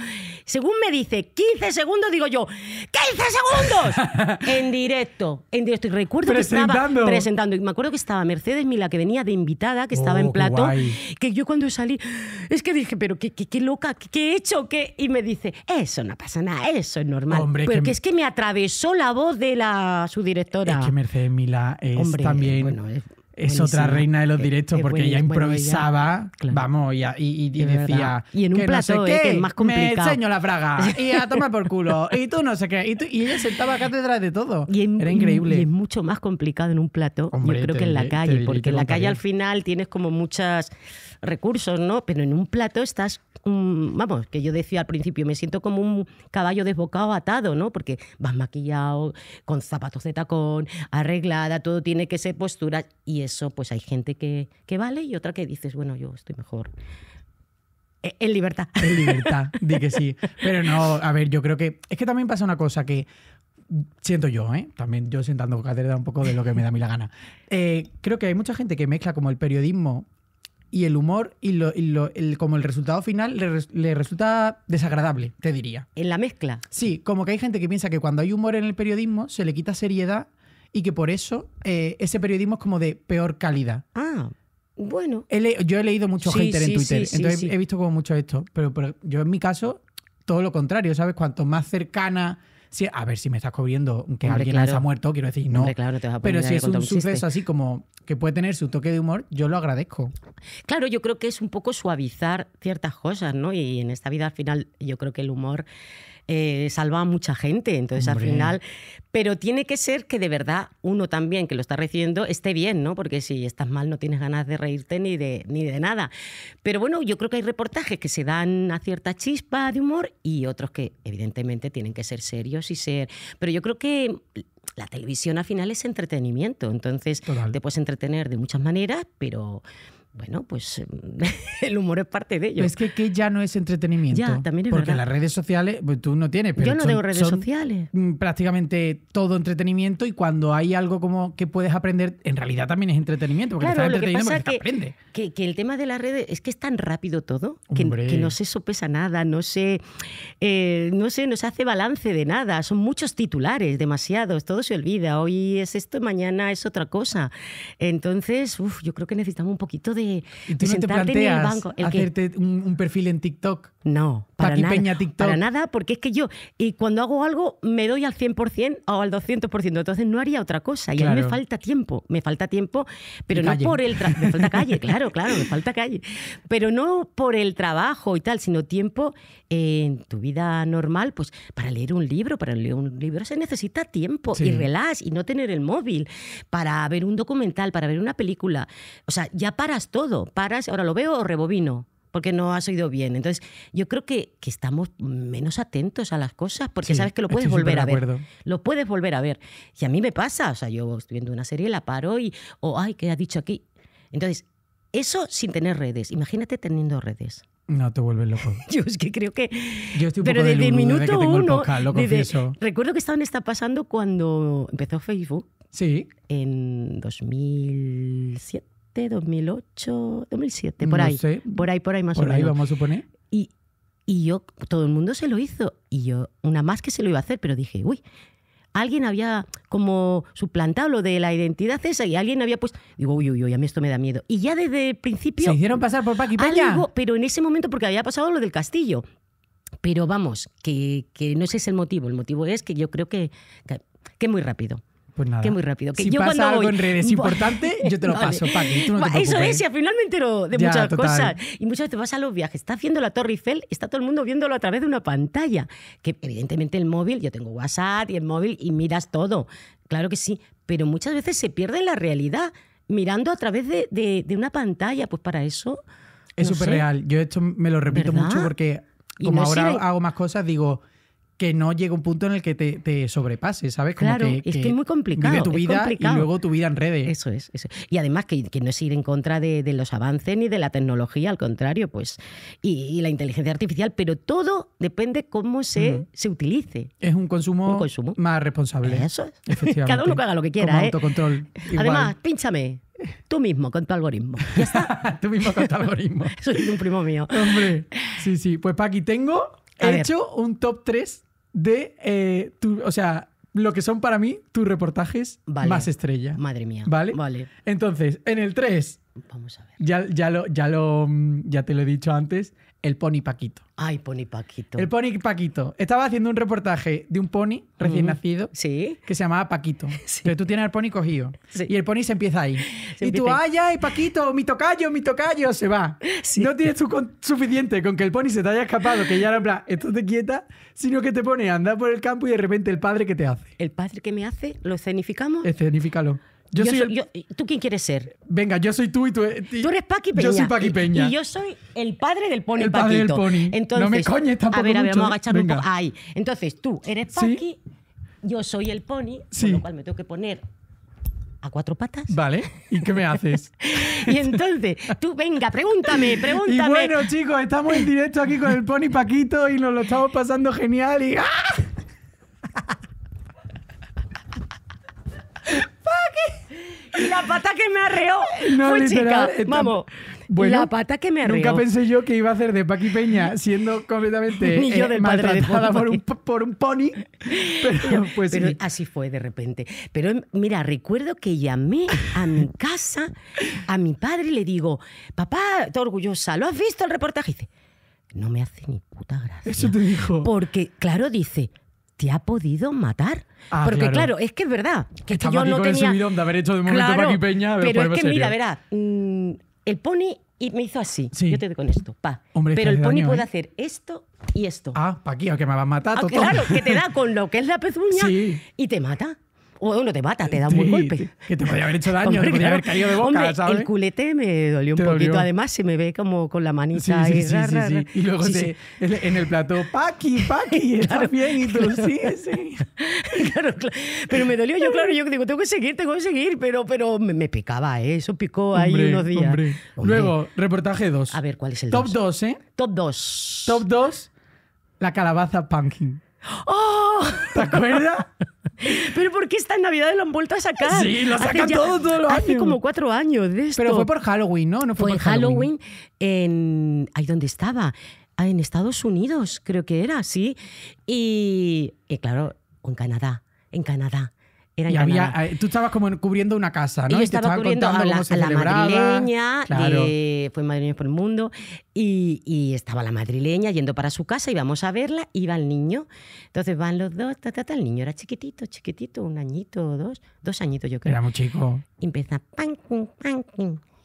Según me dice 15 segundos, digo yo, ¡15 segundos! *laughs* en directo, en directo. Y recuerdo que estaba presentando. Y me acuerdo que estaba Mercedes Mila, que venía de invitada, que estaba en oh, plato. Que yo cuando salí, es que dije, pero qué, qué, loca, qué, he hecho, qué. Y me dice, eso no pasa nada, eso es normal. Porque que... es que me atravesó la voz de la, su directora. Es que Mercedes Mila es Hombre, también. Es otra reina de los directos porque ella improvisaba, vamos, y, y, decía. Y en un plato no qué, más Me enseño la fraga y a tomar por culo *laughs* y tú no sé qué. Y, ella sentaba detrás de todo. Era increíble. Y es mucho más complicado en un plato, yo creo que en la calle, porque en la calle al final tienes como muchos recursos, ¿no? Pero en un plato estás vamos, que yo decía al principio, me siento como un caballo desbocado atado, ¿no? Porque vas maquillado, con zapatos de tacón, arreglada, todo tiene que ser postura. Y eso, pues hay gente que, que vale y otra que dices, bueno, yo estoy mejor. E-, en libertad. *laughs* En libertad, di que sí. Pero no, a ver, yo creo que. Es que también pasa una cosa que siento yo, ¿eh? también yo sentando cátedra un poco de lo que me da a mí la gana. Eh, creo que hay mucha gente que mezcla como el periodismo y el humor y, lo, como el resultado final le, resulta desagradable, te diría. En la mezcla. Sí, como que hay gente que piensa que cuando hay humor en el periodismo se le quita seriedad y que por eso eh, ese periodismo es como de peor calidad. Ah, bueno. yo he leído mucho gente en Twitter, entonces he visto como mucho esto, pero yo en mi caso todo lo contrario, ¿sabes? Cuanto más cercana a ver si me estás cubriendo que alguien haya muerto, quiero decir, no. Pero si es un suceso así como que puede tener su toque de humor, yo lo agradezco. Claro, yo creo que es un poco suavizar ciertas cosas, ¿no? Y en esta vida al final yo creo que el humor eh, salva a mucha gente. Entonces, al final. Pero tiene que ser que de verdad uno también que lo está recibiendo esté bien, ¿no? Porque si estás mal no tienes ganas de reírte ni de, ni de nada. Pero bueno, yo creo que hay reportajes que se dan a cierta chispa de humor y otros que evidentemente tienen que ser serios y ser... Pero yo creo que la televisión al final es entretenimiento, entonces te puedes entretener de muchas maneras, pero... Bueno, pues em, *laughs* el humor es parte de ello. Es que, ya no es entretenimiento. también Porque las redes sociales, pues, tú no tienes. Yo no tengo redes sociales. Mm, prácticamente todo entretenimiento y cuando hay algo como que puedes aprender, en realidad también es entretenimiento. Porque claro, estás lo que que, Que, el tema de las redes es que es tan rápido todo que, no se sopesa nada, no se, eh, no se, no se hace balance de nada. Son muchos titulares, demasiados, todo se olvida. Hoy es esto, mañana es otra cosa. Entonces, yo creo que necesitamos un poquito de ¿Y tú no te planteas hacerte un, perfil en TikTok? No, para nada, para nada, porque es que yo, y cuando hago algo, me doy al 100% o al 200%, entonces no haría otra cosa, y a mí me falta tiempo, me falta tiempo, pero no por el trabajo, me falta *laughs* calle, claro, claro, me falta calle, pero no por el trabajo y tal, sino tiempo en tu vida normal, pues para leer un libro, para leer un libro se necesita tiempo y relax y no tener el móvil, para ver un documental, para ver una película, o sea, ya paras todo, paras, ahora lo veo o rebobino, porque no has oído bien. Entonces, yo creo que, estamos menos atentos a las cosas porque sabes que lo puedes volver a ver. Lo puedes volver a ver. Y a mí me pasa, o sea, yo estoy viendo una serie, la paro y, o, ay, ¿qué ha dicho aquí? Entonces, eso sin tener redes. Imagínate teniendo redes. No, te vuelves loco. *laughs* Yo es que creo que... Yo estoy un Pero desde el minuto uno, lo confieso. recuerdo que estaban Pasando cuando empezó Facebook. Sí. En 2007. 2008, 2007, por ahí. Por ahí, por ahí más o menos. Por ahí vamos a suponer. Y, y yo, todo el mundo se lo hizo. Y yo, una más que se lo iba a hacer, pero dije, uy, alguien había como suplantado lo de la identidad esa y alguien había puesto. Digo, uy, uy, uy, a mí esto me da miedo. Y ya desde el principio. Se hicieron pasar por Paqui Pero en ese momento, porque había pasado lo del castillo. Pero vamos, que, que no ese es el motivo. El motivo es que yo creo que, que, que muy rápido. Pues nada. Que muy rápido. si pasa algo en redes *laughs* importante, yo te lo paso, Eso es, y al final me de muchas cosas. Y muchas veces vas a los viajes, estás haciendo la Torre Eiffel, está todo el mundo viéndolo a través de una pantalla. Que evidentemente el móvil, yo tengo WhatsApp y el móvil y miras todo. Claro que sí, pero muchas veces se pierde la realidad mirando a través de, una pantalla. Pues para eso. Es súper real. Yo esto me lo repito mucho porque como ahora hago más cosas, digo, que no llegue un punto en el que te, sobrepases, sobrepase, ¿sabes? claro, es que, es muy complicado. Vive tu vida y luego tu vida en redes. Eso es, eso. Y además que, no es ir en contra de, los avances ni de la tecnología, al contrario, pues, y, la inteligencia artificial, pero todo depende cómo se, utilice. Es un consumo, más responsable. Eso es. *laughs* Cada uno que haga lo que quiera. ¿eh? autocontrol. Además, pínchame. Tú mismo con tu algoritmo. *laughs* Tú mismo con tu algoritmo. *laughs* Soy un primo mío. Hombre. Sí, sí. Pues aquí tengo he hecho un top 3 de eh, o sea, lo que son para mí tus reportajes más estrella. Madre mía. ¿Vale? Vale. Entonces, en el 3. Vamos a ver. Ya, ya, lo, ya mm, te lo he dicho antes el Pony Paquito. Ay, Pony Paquito. El Pony Paquito. Estaba haciendo un reportaje de un pony recién nacido. Sí. Que se llamaba Paquito. *laughs* Sí. Pero tú tienes al pony cogido. Sí. Y el pony se empieza ahí. y tú, ay, ay, Paquito, mi tocayo, mi tocayo, se va. Sí. No tienes suficiente con que el pony se te haya escapado, que ya no plan, esto te quieta, sino que te pone a andar por el campo y de repente el padre que te hace. El padre que me hace, lo escenificamos. Escenificalo. Yo, soy, ¿Tú quién quieres ser? Venga, yo soy tú y tú. tú eres Paqui Peña. Yo soy Paqui Peña. Y, yo soy el padre del pony. El padre Paquito. del pony. Entonces, no me coñes tampoco. A ver, a ver, vamos a agachar un poco. Ahí. Entonces, tú eres Paqui, yo soy el pony, con lo cual me tengo que poner a cuatro patas. Vale, ¿y qué me haces? *laughs* y entonces, tú, venga, pregúntame, *laughs* pregúntame. Y bueno, chicos, estamos en directo aquí con el Pony Paquito y nos lo estamos pasando genial y ¡ah! La pata que me arreó. *laughs* No, fue chica. Eh, Vamos. Bueno, la pata que me arreó. Nunca pensé yo que iba a hacer de Paqui Peña siendo completamente *laughs* Ni eh, de por, un, por un pony. Pero, pues así fue de repente. Pero mira, recuerdo que llamé a mi casa, a mi padre, y le digo, papá, estoy orgullosa, ¿lo has visto el reportaje? Y dice, no me hace ni puta gracia. Eso te dijo. Porque, claro, dice, te ha podido matar. Ah, Porque claro. es que es verdad. Que, Está es que yo no tenía... de haber hecho de momento claro, Peña, pero, es que mira, verá, mm, el pony y me hizo así. Yo te doy con esto, pa. pero el pony puede ¿eh? hacer esto y esto. Ah, pa' aquí, aunque me vas a matar. Ah, claro, que te da *laughs* con lo que es la pezuña y te mata. Uno te mata, te da un golpe. Que te podría haber hecho daño, te podría haber caído de boca, El culete me dolió un poquito. Además, se me ve como con la manita sí, sí, y Y luego en el plato, Paqui, Paqui, *laughs* está bien. Y tú, sí, sí. *laughs* Pero me dolió yo, claro, yo digo, tengo que seguir, tengo que seguir. Pero, pero me, picaba, ¿eh? eso picó ahí unos días. Luego, reportaje 2. A ver, ¿cuál es el Top 2, ¿eh? Top 2. Top 2, la calabaza pumpkin. ¡Oh! ¿Te acuerdas? *laughs* Pero ¿por qué esta Navidad lo han vuelto a sacar? Sí, lo sacan todo, Hace como cuatro años de esto. Pero fue por Halloween, ¿no? fue, por Halloween, en... Ahí donde estaba. Ah, en Estados Unidos, creo que era, sí. Y, y claro, en Canadá. En Canadá. Eh, tú estabas como cubriendo una casa, ¿no? estaba cubriendo a la, madrileña, eh, fue madrileña por el mundo, y, estaba la madrileña yendo para su casa, íbamos a verla, iba el niño. Entonces van los dos, ta, el niño era chiquitito, chiquitito, un añito, dos, dos añitos yo creo. Era muy chico. Y empieza, pan, pan, pan,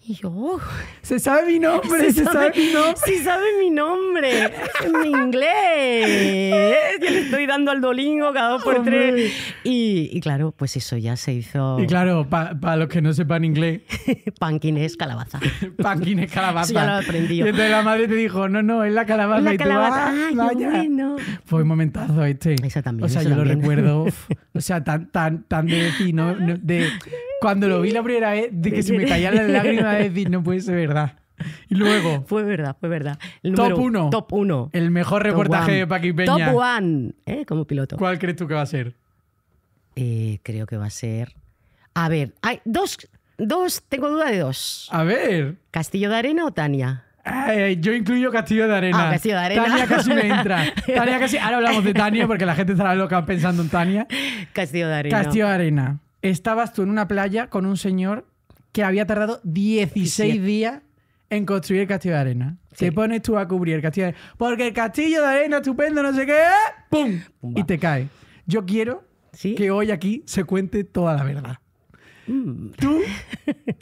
y yo, oh". se sabe mi nombre, se, sabe, mi nombre. Sí sabe mi nombre, en inglés. Yo le estoy dando al dolingo cada dos por tres. Y, y, claro, pues eso ya se hizo. Y claro, para los que no sepan inglés. *laughs* Pankin es calabaza. *laughs* Pankin es calabaza. Sí, ya lo aprendí. Y entonces la madre te dijo, no, no, es la calabaza. La y calabaza. Tú, ah, vaya. Fue un momentazo este. también. O sea, yo lo recuerdo. *laughs* o sea, tan, tan, tan de decir, ¿no? De, cuando lo vi la primera vez, de que se me caía la lágrimas de decir, no puede ser verdad. Y luego. *laughs* Fue verdad, fue verdad. top 1. Top 1. El mejor reportaje de Paqui Top 1, ¿eh? como piloto. ¿Cuál crees tú que va a ser? Eh, creo que va a ser. A ver, hay dos, dos, tengo duda de dos. A ver. ¿Castillo de Arena o Tania? yo incluyo ah, Castillo de Arena. Tania casi me entra. *laughs* Tania casi. Ahora hablamos de Tania porque la gente estará loca pensando en Tania. Castillo de Arena. Castillo de Arena estabas tú en una playa con un señor que había tardado 16 días en construir el castillo de arena. Te pones tú a cubrir el castillo de arena. Porque el castillo de arena estupendo, no sé qué, ¡pum! Y te cae. Yo quiero que hoy aquí se cuente toda la verdad. Mm. Tú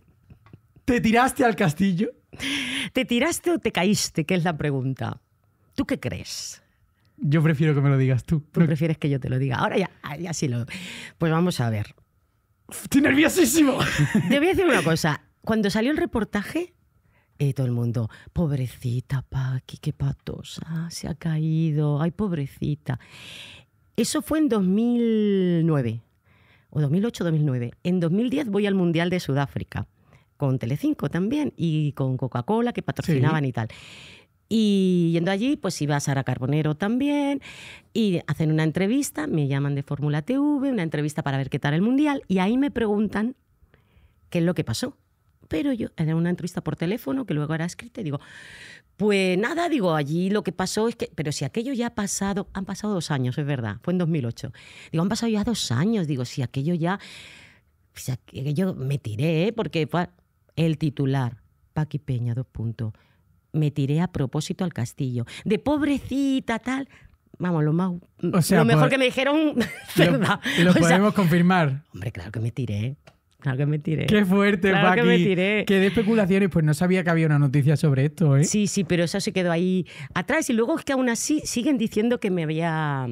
*laughs* te tiraste al castillo. ¿Te tiraste o te caíste? Que es la pregunta. ¿Tú qué crees? Yo prefiero que me lo digas tú. Tú prefieres que yo te lo diga. Ahora ya, así sí lo. Pues vamos a ver. Estoy nerviosísimo. *laughs* Te voy decir una cosa. Cuando salió el reportaje, eh, todo el mundo, pobrecita Paqui, qué patosa, se ha caído, ay, pobrecita. Eso fue en 2009, o 2008, 2009. En 2010 voy al Mundial de Sudáfrica, con Telecinco también, y con Coca-Cola, que patrocinaban y tal. Y yendo allí, pues iba Sara Carbonero también, y hacen una entrevista, me llaman de Fórmula TV, una entrevista para ver qué tal el Mundial, y ahí me preguntan qué es lo que pasó. Pero yo, era una entrevista por teléfono que luego era escrita, y digo, pues nada, digo, allí lo que pasó es que, pero si aquello ya ha pasado, han pasado dos años, es verdad, fue en 2008. Digo, han pasado ya dos años, digo, si aquello ya, si aquello me tiré, ¿eh? porque fue el titular, Paqui Peña, dos puntos me tiré a propósito al castillo. De pobrecita, tal. Vamos, lo O sea, lo mejor que me dijeron. Lo, *laughs* podemos confirmar. Hombre, claro que me tiré. Claro que me tiré. Qué fuerte, claro que me tiré. Qué de especulaciones, pues no sabía que había una noticia sobre esto, ¿eh? Sí, sí, pero eso se quedó ahí atrás. Y luego es que aún así siguen diciendo que me había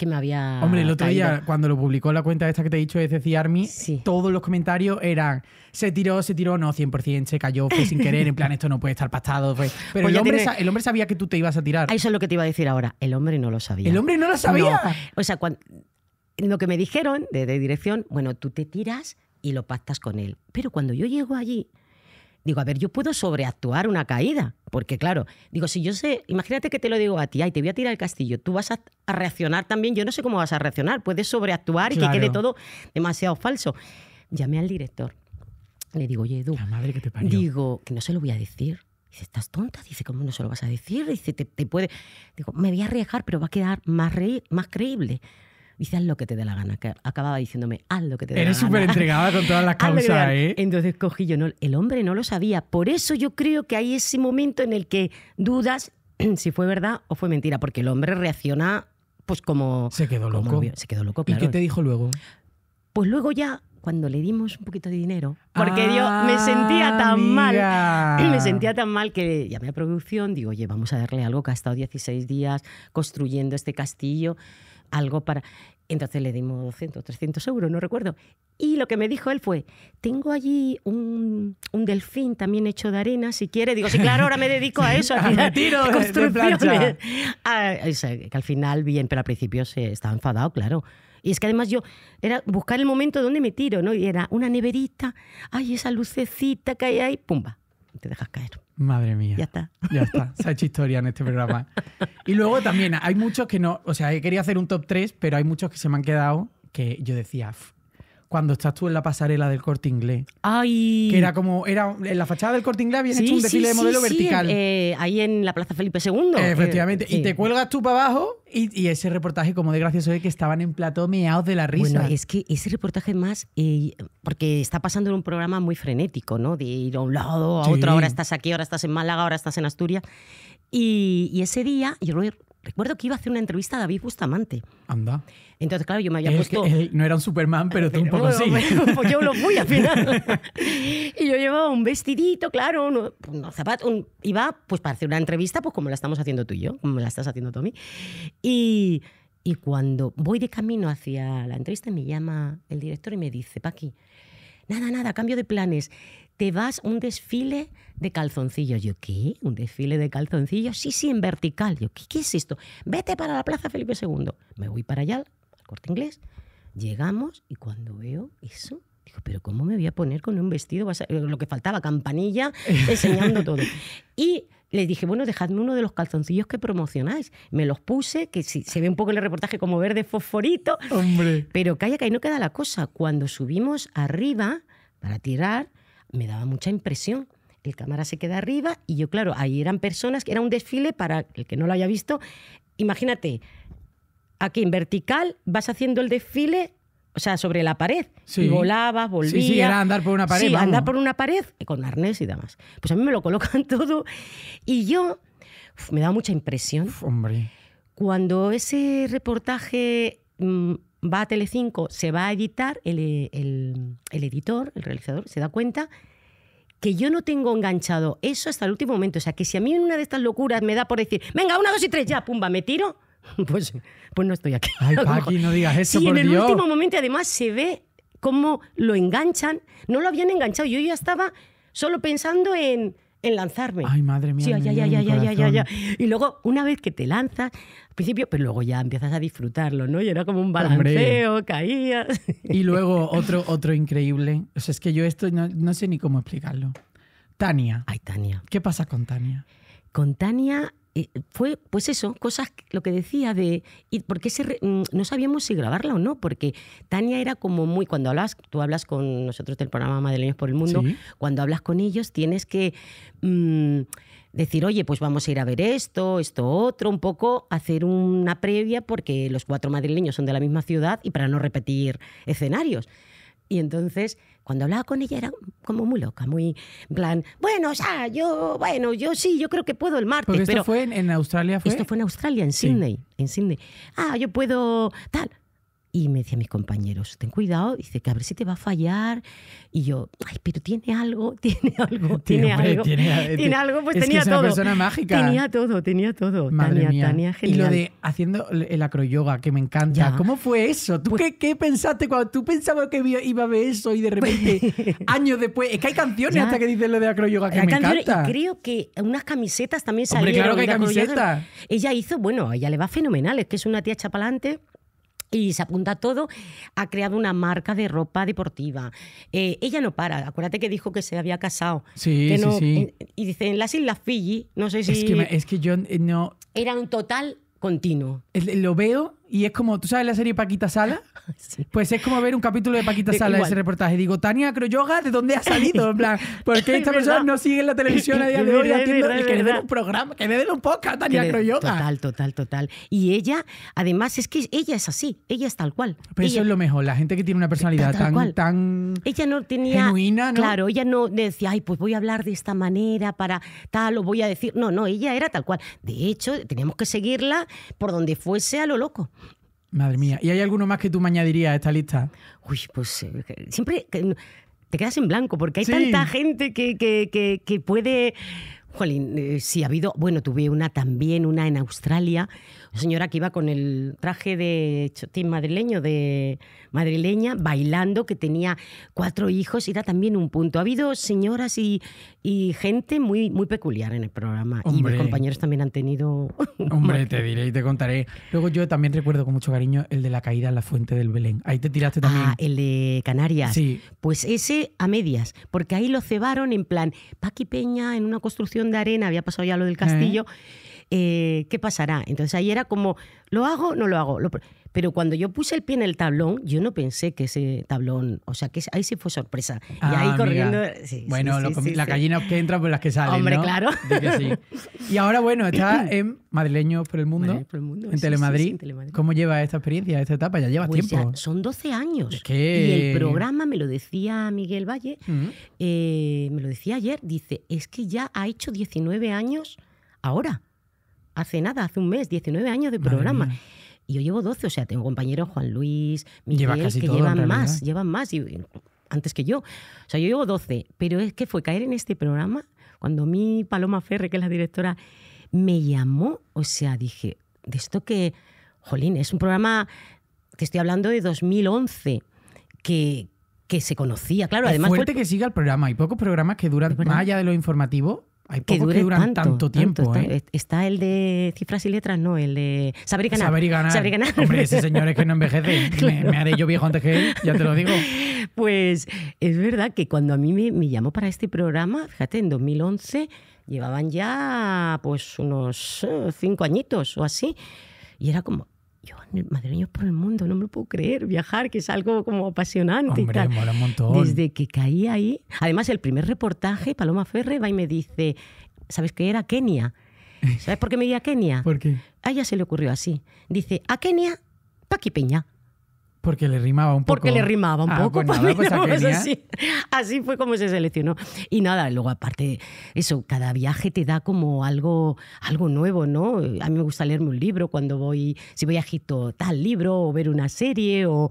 que me había. Hombre, el otro día, cuando lo publicó la cuenta esta que te he dicho de Ceci Army, todos los comentarios eran: se tiró, se tiró, no, 100%, se cayó, fue sin querer, en plan, esto no puede estar pastado. Pues Pero el, hombre sabía que tú te ibas a tirar. Eso es lo que te iba a decir ahora. El hombre no lo sabía. El hombre no lo sabía. O sea, lo que me dijeron de, de dirección, bueno, tú te tiras y lo pactas con él. Pero cuando yo llego allí, Digo, a ver, yo puedo sobreactuar una caída. Porque claro, digo, si yo sé, imagínate que te lo digo a ti, ay, te voy a tirar el castillo, tú vas a, reaccionar también, yo no sé cómo vas a reaccionar, puedes sobreactuar y que quede todo demasiado falso. Llamé al director, le digo, oye, Edu, madre que te digo, que no se lo voy a decir. Dice, ¿estás tonta? Dice, ¿cómo no se lo vas a decir? Dice, te, puede... Digo, me voy a arriesgar, pero va a quedar más, más creíble dice, haz lo que te dé la gana. Que acababa diciéndome, haz lo que te dé la gana. Eres súper entregada con todas las *laughs* causas, ¿eh? Entonces cogí yo, no, el hombre no lo sabía. Por eso yo creo que hay ese momento en el que dudas *clears throat* si fue verdad o fue mentira, porque el hombre reacciona pues como... Se quedó loco. se quedó loco, ¿Y qué te dijo luego? Pues luego ya cuando le dimos un poquito de dinero, porque yo ah, me sentía tan mal, *clears throat* me sentía tan mal que llamé a producción, digo, oye, vamos a darle algo que ha estado 16 días construyendo este castillo algo para... Entonces le dimos 200, 300 euros, no recuerdo. Y lo que me dijo él fue, tengo allí un, delfín también hecho de arena, si quiere. Digo, sí, claro, ahora me dedico a *laughs* eso, a, *laughs* tiro *laughs* ah, que al final bien, pero al principio se estaba enfadado, claro. Y es que además yo era buscar el momento donde me tiro, ¿no? Y era una neverita, ay, esa lucecita que hay ahí, pumba, te dejas caer. Madre mía. Ya está. Ya está. Se ha hecho historia en este programa. Y luego también hay muchos que no. O sea, quería hacer un top 3, pero hay muchos que se me han quedado que yo decía, cuando estás tú en la pasarela del corte inglés. ¡Ay! Que era como. Era, en la fachada del corte inglés habían hecho un desfile de modelo vertical. Eh, ahí en la Plaza Felipe II. efectivamente. Eh, y te cuelgas tú para abajo y, ese reportaje, como de gracioso es que estaban en plató meados de la risa. Bueno, es que ese reportaje más. Eh, porque está pasando en un programa muy frenético, ¿no? De ir a un lado, a otro, ahora estás aquí, ahora estás en Málaga, ahora estás en Asturias. Y, ese día, yo recuerdo que iba a hacer una entrevista a David Bustamante. Anda. Entonces, claro, yo me había puesto. Él no era un Superman, pero, tú un poco sí. *laughs* Pues yo lo fui al final. *laughs* y yo llevaba un vestidito, claro, unos zapatos. iba pues para hacer una entrevista, pues como la estamos haciendo tú y yo, como la estás haciendo Tommy. Y, y cuando voy de camino hacia la entrevista, me llama el director y me dice, Paqui, nada, nada, cambio de planes te vas un desfile de calzoncillos. Yo, ¿qué? ¿Un desfile de calzoncillos? Sí, sí, en vertical. Yo, ¿qué, es esto? Vete para la Plaza Felipe II. Me voy para allá, al corte inglés. Llegamos y cuando veo eso, digo, ¿pero cómo me voy a poner con un vestido? Eh, lo que faltaba, campanilla, *laughs* enseñando todo. Y les dije, bueno, dejadme uno de los calzoncillos que promocionáis. Me los puse, que se ve un poco en el reportaje como verde fosforito. Hombre. Pero calla, que ahí no queda la cosa. Cuando subimos arriba para tirar, me daba mucha impresión. El cámara se queda arriba y yo, claro, ahí eran personas que era un desfile para el que no lo haya visto. Imagínate, aquí en vertical vas haciendo el desfile o sea, sobre la pared. Y volabas, volvía. Sí, sí, era andar por una pared. Sí, andar por una pared con arnés y demás. Pues a mí me lo colocan *laughs* todo y yo me daba mucha impresión. Uf, hombre. Cuando ese reportaje mm, va a Telecinco, se va a editar, eh, el, editor, el realizador, se da cuenta que yo no tengo enganchado eso hasta el último momento. O sea, que si a mí en una de estas locuras me da por decir, venga, una, dos y tres, ya, pumba, me tiro, *laughs* pues, pues no estoy aquí. Ay, *laughs* no digas eso, Y en el último momento, además, se ve cómo lo enganchan. No lo habían enganchado. Yo ya estaba solo pensando en en lanzarme. Ay, madre mía. Sí, Y luego, una vez que te lanzas, al principio, pero luego ya empiezas a disfrutarlo, ¿no? Y era como un balanceo, caías. Y *laughs* luego otro, otro increíble. O sea, es que yo esto no sé ni cómo explicarlo. Tania. Ay, Tania. ¿Qué pasa con Tania? Con Tania eh, fue, pues eso, cosas, lo que decía de, porque mm, no sabíamos si grabarla o no, porque Tania era como muy, cuando hablas, tú hablas con nosotros del programa Madrileños por el Mundo, cuando hablas con ellos tienes que mm, decir, oye, pues vamos a ir a ver esto, esto, otro, un poco hacer una previa, porque los cuatro madrileños son de la misma ciudad y para no repetir escenarios. Y entonces, cuando hablaba con ella era como muy loca, muy en plan, bueno, o yo, bueno, yo sí, yo creo que puedo el martes. Porque esto fue en, Australia, Esto fue en Australia, en Sydney, en Sydney. Ah, yo puedo tal. Y me a mis compañeros, ten cuidado, dice que a ver si te va a fallar. Y yo, ay, pero tiene algo, *laughs* tiene algo, tiene, algo. Tiene, *laughs* eh, algo, pues es tenía que es todo. Una persona mágica. Tenía todo, tenía todo. Madre Tania, mía. Tania, genial. Y lo de haciendo el acroyoga, que me encanta. ¿Cómo fue eso? ¿Tú pues qué, qué, pensaste cuando tú pensabas que iba a ver eso y de pues repente, *laughs* años después, es que hay canciones hasta que dicen lo de acroyoga que me encanta. Y creo que unas camisetas también Hombre, salieron. claro que hay camisetas. Ella hizo, bueno, ella le va fenomenal, es que es una tía chapalante y se apunta todo, ha creado una marca de ropa deportiva. Eh, ella no para, acuérdate que dijo que se había casado. Sí, sí, y dice, en las Islas Fiji, no sé si... Es que, es que yo eh, no... Era un total continuo. Lo veo y es como, ¿tú sabes la serie Paquita Sala? *laughs* Pues es como ver un capítulo de Paquita Sala, en ese reportaje. Digo, Tania Croyoga, ¿de dónde ha salido? En plan, *laughs* ¿por qué esta persona no sigue en la televisión a día de hoy que le un programa, que le den un podcast Tania Croyoga? Total, total, total. Y ella, además, es que ella es así, ella es tal cual. Pero eso es lo mejor, la gente que tiene una personalidad tan, tan genuina, ¿no? Claro, ella no decía, ay, pues voy a hablar de esta manera para tal, o voy a decir. No, no, ella era tal cual. De hecho, teníamos que seguirla por donde fuese a lo loco. Madre mía. ¿Y hay alguno más que tú me añadirías a esta lista? Uy, pues eh, siempre te quedas en blanco porque hay tanta gente que, que puede Jolín, eh, sí ha habido, bueno, tuve una también, una en Australia, una señora que iba con el traje de chotín madrileño, de madrileña, bailando, que tenía cuatro hijos, era también un punto. Ha habido señoras y, gente muy, muy peculiar en el programa. y mis compañeros también han tenido... *laughs* Hombre, te diré y te contaré. Luego yo también recuerdo con mucho cariño el de la caída en la fuente del Belén. Ahí te tiraste también. Ah, el de Canarias. Sí. Pues ese a medias, porque ahí lo cebaron en plan Paqui Peña en una construcción de arena, había pasado ya lo del castillo, ¿Eh? qué pasará? Entonces ahí era como, ¿lo hago? No lo hago. Lo... Pero cuando yo puse el pie en el tablón, yo no pensé que ese tablón, o sea, que ahí sí fue sorpresa. y ahí ah, corriendo. bueno, las gallinas la que entra por pues, las que salen. Hombre, claro. y ahora, bueno, está *laughs* en Madrileños por el Mundo, en, Telemadrid. ¿Cómo lleva esta experiencia, esta etapa? Ya llevas pues tiempo. son 12 años. Es Y el programa me lo decía Miguel Valle, mm. eh, me lo decía ayer, dice, es que ya ha hecho 19 años ahora. Hace nada, hace un mes, 19 años de programa yo llevo 12, o sea, tengo compañeros Juan Luis, Miguel, que llevan más, llevan más antes que yo. O sea, yo llevo 12, pero es que fue caer en este programa cuando mi Paloma Ferre, que es la directora, me llamó, o sea, dije, de esto que, jolín, es un programa, te estoy hablando de 2011, que, se conocía, claro. Es además fuerte que siga el programa. Hay pocos programas que duran más allá de lo informativo hay que, que duran tanto, tiempo. ¿eh? Está el de cifras y letras, no, el de saber y ganar. Saber y ganar. Hombre, ese *laughs* señor es que no envejece. *laughs* me, haré yo viejo antes que él, ya te lo digo. *laughs* Pues es verdad que cuando a mí me, me llamó para este programa, fíjate, en 2011 llevaban ya pues unos eh, cinco añitos o así. Y era como, yo, es por el mundo, no me lo puedo creer, viajar, que es algo como apasionante Desde que caí ahí, además el primer reportaje, Paloma Ferre va y me dice, ¿sabes qué era Kenia? *laughs* ¿Sabes por qué me di a Kenia? ¿Por qué? A ella se le ocurrió así. Dice, a Kenia, Paqui Peña. Porque le rimaba un poco. Porque le rimaba un ah, poco. *laughs* Pues, así, fue como se seleccionó. Y nada, luego aparte, eso, cada viaje te da como algo, algo nuevo, ¿no? A mí me gusta leerme un libro cuando voy, si voy a Egipto, tal libro, o ver una serie, o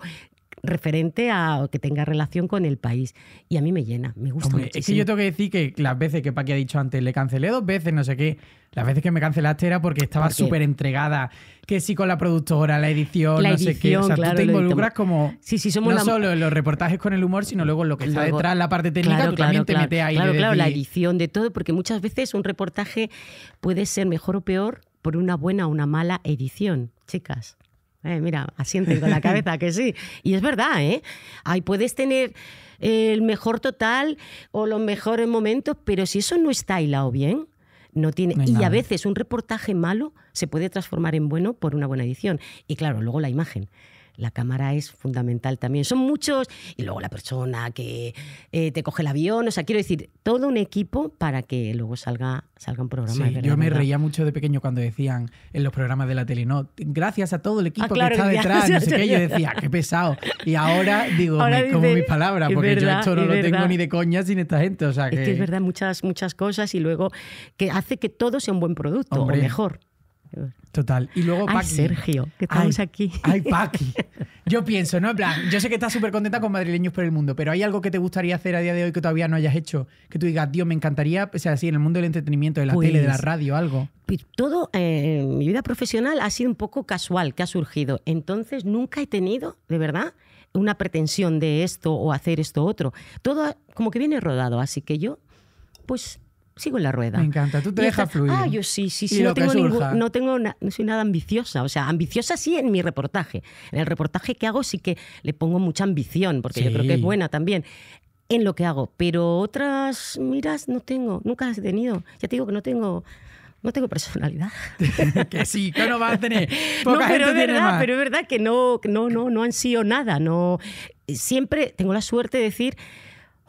referente a que tenga relación con el país. Y a mí me llena, me gusta mucho. Es que yo tengo que decir que las veces que Paqui ha dicho antes, le cancelé dos veces, no sé qué, las veces que me cancelaste era porque estaba súper entregada, que sí con la productora, la edición, no sé qué. O sea, tú te involucras como sí, sí, somos no solo en los reportajes con el humor, sino luego en lo que está detrás, la parte técnica, también te metes ahí. Claro, claro, la edición de todo, porque muchas veces un reportaje puede ser mejor o peor por una buena o una mala edición, chicas. Eh, mira, asienten con la *laughs* cabeza que sí. Y es verdad, ¿eh? Ahí puedes tener el mejor total o los mejores momentos, pero si eso no está hilado bien, no tiene. y a veces un reportaje malo se puede transformar en bueno por una buena edición. Y claro, luego la imagen la cámara es fundamental también. Son muchos, y luego la persona que eh, te coge el avión, o sea, quiero decir, todo un equipo para que luego salga, salga un programa. yo me reía mucho de pequeño cuando decían en los programas de la tele, gracias a todo el ah, equipo que está detrás, no yo decía, qué pesado. Y ahora digo, como mis palabras, porque yo esto no lo tengo ni de coña sin esta gente. Es que es verdad, muchas, muchas cosas y luego que hace que todo sea un buen producto o mejor. Total. Y luego Ay, Sergio, que estamos aquí. Ay, Paqui. *laughs* Yo pienso, ¿no? En plan, yo sé que estás súper contenta con Madrileños por el Mundo, pero ¿hay algo que te gustaría hacer a día de hoy que todavía no hayas hecho? Que tú digas, Dios, me encantaría, o sea, así en el mundo del entretenimiento, de la tele, de la pues, radio, algo. Todo, eh, en mi vida profesional ha sido un poco casual, que ha surgido. Entonces, nunca he tenido, de verdad, una pretensión de esto o hacer esto otro. Todo como que viene rodado, así que yo, pues sigo en la rueda. Me encanta, tú te dejas fluir. Ah, yo sí, sí, sí. No tengo, no soy nada ambiciosa. O sea, ambiciosa sí en mi reportaje. En el reportaje que hago sí que le pongo mucha ambición, porque yo creo que es buena también en lo que hago. Pero otras miras no tengo, nunca he tenido. Ya te digo que no tengo no tengo personalidad. *laughs* que sí, que no va a tener. *laughs* no, pero es verdad, pero es verdad que no, no, no, no han sido nada. No, siempre tengo la suerte de decir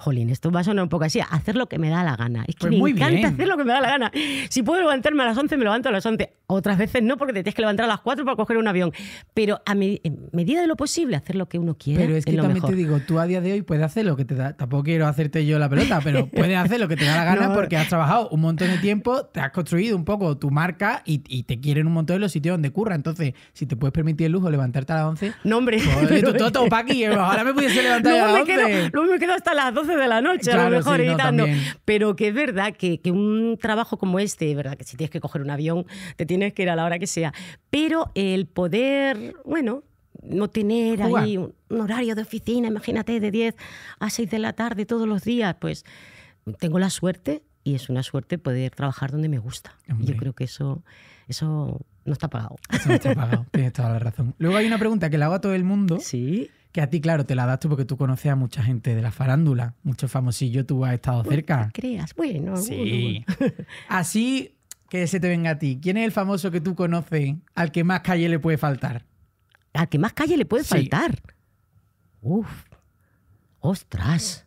jolín, esto va a sonar un poco así, hacer lo que me da la gana. Es que pues me encanta hacer lo que me da la gana. Si puedo levantarme a las 11, me levanto a las 11. Otras veces no, porque te tienes que levantar a las 4 para coger un avión. Pero a en medida de lo posible, hacer lo que uno quiere. Pero es que también te digo, tú a día de hoy puedes hacer lo que te da. Tampoco quiero hacerte yo la pelota, pero *laughs* puedes hacer lo que te da la gana porque has trabajado un montón de tiempo, te has construido un poco tu marca y, te quieren un montón de los sitios donde curra. Entonces, si te puedes permitir el lujo levantarte a las 11. No, hombre. Pues, todo, *laughs* Paqui, ahora me pudiese levantar a las 11. Lo me quedo hasta las 12 de la noche, a lo mejor Pero que es verdad que, que, un trabajo como este, verdad que si tienes que coger un avión, te tienes que ir a la hora que sea. Pero el poder, bueno, no tener ahí un, horario de oficina, imagínate, de 10 a 6 de la tarde todos los días, pues tengo la suerte y es una suerte poder trabajar donde me gusta. Yo creo que eso, eso no está pagado. Eso no está pagado, *laughs* tienes toda la razón. Luego hay una pregunta que la hago a todo el mundo. Sí que a ti, claro, te la das tú porque tú conoces a mucha gente de la farándula, muchos famosillos, tú has estado cerca. creas, bueno. Sí. *laughs* Así que se te venga a ti. ¿Quién es el famoso que tú conoces al que más calle le puede faltar? Al que más calle le puede faltar. Uf. Ostras.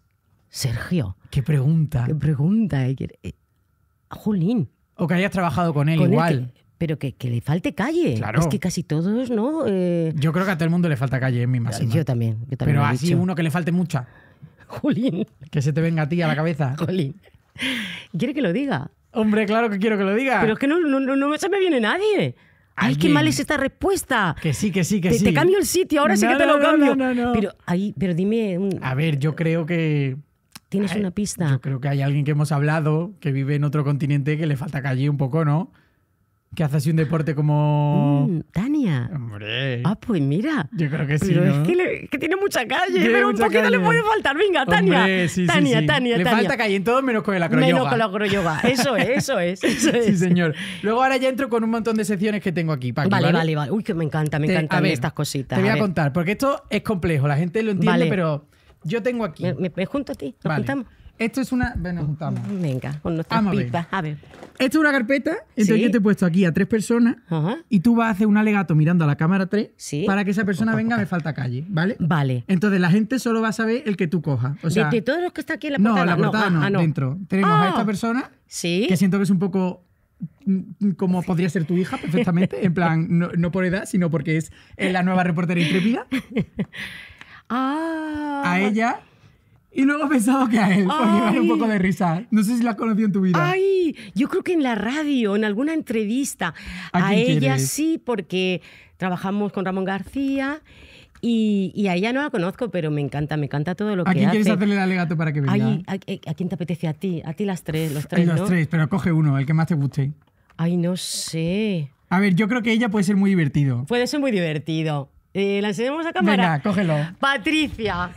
Sergio. Qué pregunta. Qué pregunta. Eh, eh, Julín. O que hayas trabajado con él igual pero que, le falte calle. Es que casi todos, ¿no? Eh, yo creo que a todo el mundo le falta calle, es mi máxima. Yo también. pero así uno que le falte mucha. *laughs* Jolín. Que se te venga a ti a la cabeza. *laughs* Jolín. ¿Quiere que lo diga? Hombre, claro que quiero que lo diga. Pero es que no, no, no, se me viene nadie. Ay, qué mal es esta respuesta. Que sí, que sí, que sí. Te cambio el sitio, ahora sí que te lo cambio. No, no, pero, ahí, pero dime. Un... A ver, yo creo que. Tienes una pista. Yo creo que hay alguien que hemos hablado que vive en otro continente que le falta calle un poco, ¿no? que hace así un deporte como. Mm, Tania. Hombre. Ah, pues mira. Yo creo que sí. Pero ¿no? es que, tiene mucha calle, pero un poquito le puede faltar. Venga, Tania. Tania, Tania, Tania, Le falta calle en todo menos con el acroyoga. Menos con el acroyoga. Eso es, eso es. *laughs* sí, señor. Luego ahora ya entro con un montón de secciones que tengo aquí. vale, vale, vale, Uy, que me encanta, me encantan estas cositas. Te voy a, contar, porque esto es complejo. La gente lo entiende, pero yo tengo aquí. Me, junto a ti. Nos vale. juntamos. Esto es una. Mm, mm, venga, con nuestras a A ver. Esto es una carpeta. Entonces yo te he puesto aquí a tres personas y tú vas a hacer un alegato mirando a la cámara tres para que esa persona venga me falta calle, ¿vale? Vale. Entonces la gente solo va a saber el que tú cojas. O sea, de, todos los que están aquí en la no, la portada ah, ah, no, dentro. Tenemos a ah. esta persona que siento que es un poco mm, como podría ser tu hija perfectamente, en plan, *laughs* no, por edad, sino porque es eh, la nueva reportera intrépida. *laughs* A ella y luego pensado que a él, porque un poco de risa. No sé si la conocido en tu vida. Ay, yo creo que en la radio, en alguna entrevista. A, ella sí, porque trabajamos con Ramón García. Y, y, a ella no la conozco, pero me encanta, me encanta todo lo que hace. ¿A quién quieres hacerle el alegato para que venga? Ay, a, a, quién te apetece? A ti, a ti las tres, los tres, Los tres, pero coge uno, el que más te guste. Ay, no sé. A ver, yo creo que ella puede ser muy divertido. Puede ser muy divertido. Eh, la enseñamos a cámara. Venga, cógelo. Patricia.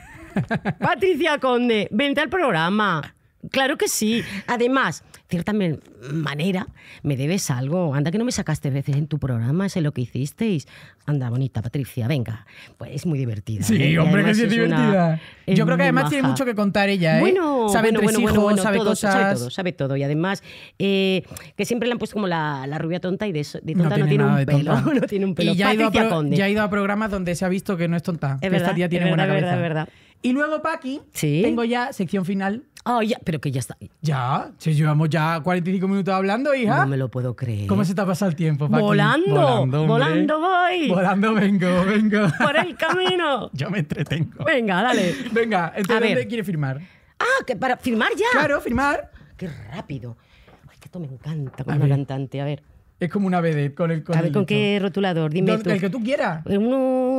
Patricia Conde, vente al programa. Claro que sí. Además, cierta manera, me debes algo. Anda, que no me sacaste veces en tu programa, sé lo que hicisteis. Anda, bonita, Patricia, venga. Pues es muy divertida. Sí, ¿eh? hombre, que sí es divertida. Yo creo que además tiene mucho que contar ella, ¿eh? Bueno, sabe bueno, sabe todo, cosas. Sabe todo, Y además, eh, que siempre le han puesto como la, rubia tonta y de, tonta no tiene, un pelo. No Y ya ha, ido a programas donde se ha visto que no es tonta. esta tía tiene buena cabeza. Verdad, verdad. Y luego, Paqui, tengo ya sección final Ah, ya, pero que ya está. Ya, llevamos ya 45 minutos hablando, hija. No me lo puedo creer. ¿Cómo se te ha el tiempo, Volando, volando, voy. Volando vengo, vengo. *laughs* Por el camino. *laughs* Yo me entretengo. Venga, dale. Venga, entonces, ¿dónde quiere firmar? Ah, que para firmar ya. Claro, firmar. Qué rápido. Ay, que esto me encanta como una cantante. A ver. Es como una BD con el con A ver, ¿con qué rotulador? Dime tú. El que tú quieras. Uno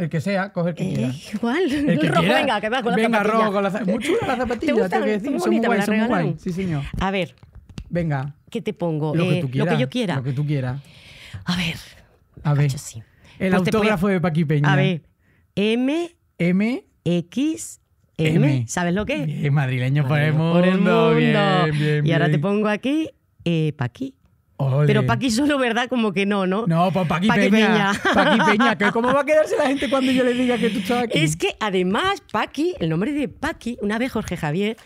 el que sea, coge el que eh, quiera. Igual. El, rojo, venga, que va con la venga, rojo, con la zapatilla. Muy la zapatilla, ¿Te tengo decir. Son muy guay, son muy guay. Sí, señor. A ver. Venga. ¿Qué te pongo? Lo, que, eh, tú quieras, lo que yo quiera. Lo que tú quieras. A ver. A ver. El pues autógrafo de Paqui Peña. A ver. M. M. X. M. ¿Sabes lo que es? madrileño pues, por el mundo. Por Bien, bien, y ahora te pongo aquí eh, Paqui. Pero Paqui solo, ¿verdad? Como que no, ¿no? No, pues Paqui, Peña. Paqui Peña. *laughs* Que ¿Cómo va a quedarse la gente cuando yo le diga que tú estás aquí? Es que además Paqui, el nombre de Paqui, una vez Jorge Javier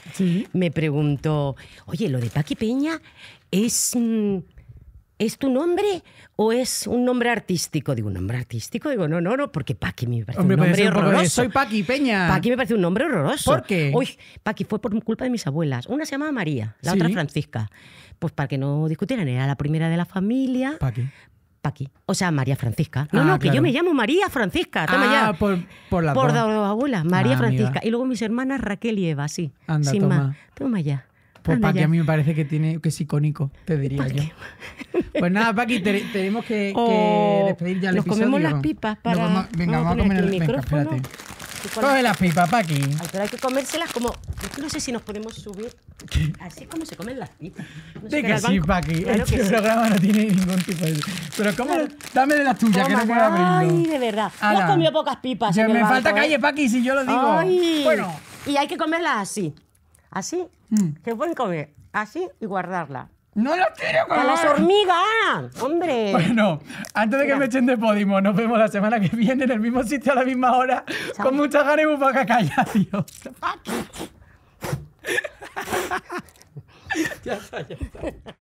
me preguntó, oye, lo de Paqui Peña es... Mm, ¿Es tu nombre o es un nombre artístico? Digo, ¿un nombre artístico? Digo, no, no, no, porque Paqui me parece un nombre horroroso. Soy Paqui Peña. Paqui me parece un nombre horroroso. ¿Por qué? Uy, Paqui fue por culpa de mis abuelas. Una se llamaba María, la otra Francisca. Pues para que no discutieran, era la primera de la familia. Paqui. Paqui. O sea, María Francisca. No, ah, no, que yo me llamo María Francisca. Toma ah, ya. Por, por la Por María ah, Francisca. Y luego mis hermanas Raquel y Eva, sí. Anda, sin toma. Más. Toma ya. Pues Paqui a mí me parece que tiene que es icónico, te diría yo. Pues nada, Paqui, tenemos que, que, oh, despedir ya el Nos comemos las pipas para. venga, vamos, a comer el, el espérate. Coge las pipas, Paqui. pero hay que comérselas como. Es no sé si nos podemos subir. Así es como se comen las pipas. Sí que sí, Paqui. Claro este programa no tiene ningún tipo de. Pero cómo. Dame de las tuyas, que no puedo abrirlo. Ay, de verdad. Yo No has comido pocas pipas. Ya me falta calle, Paqui, si yo lo digo. Bueno. Y hay que comerlas así así, mm. que pueden comer, así y guardarla. ¡No lo quiero comer! las hormigas! ¡Hombre! Bueno, antes de que me echen de Podimo, nos vemos la semana que viene en el mismo sitio a la misma hora, con muchas ganas y bufaca calla, tío. ya está, ya está.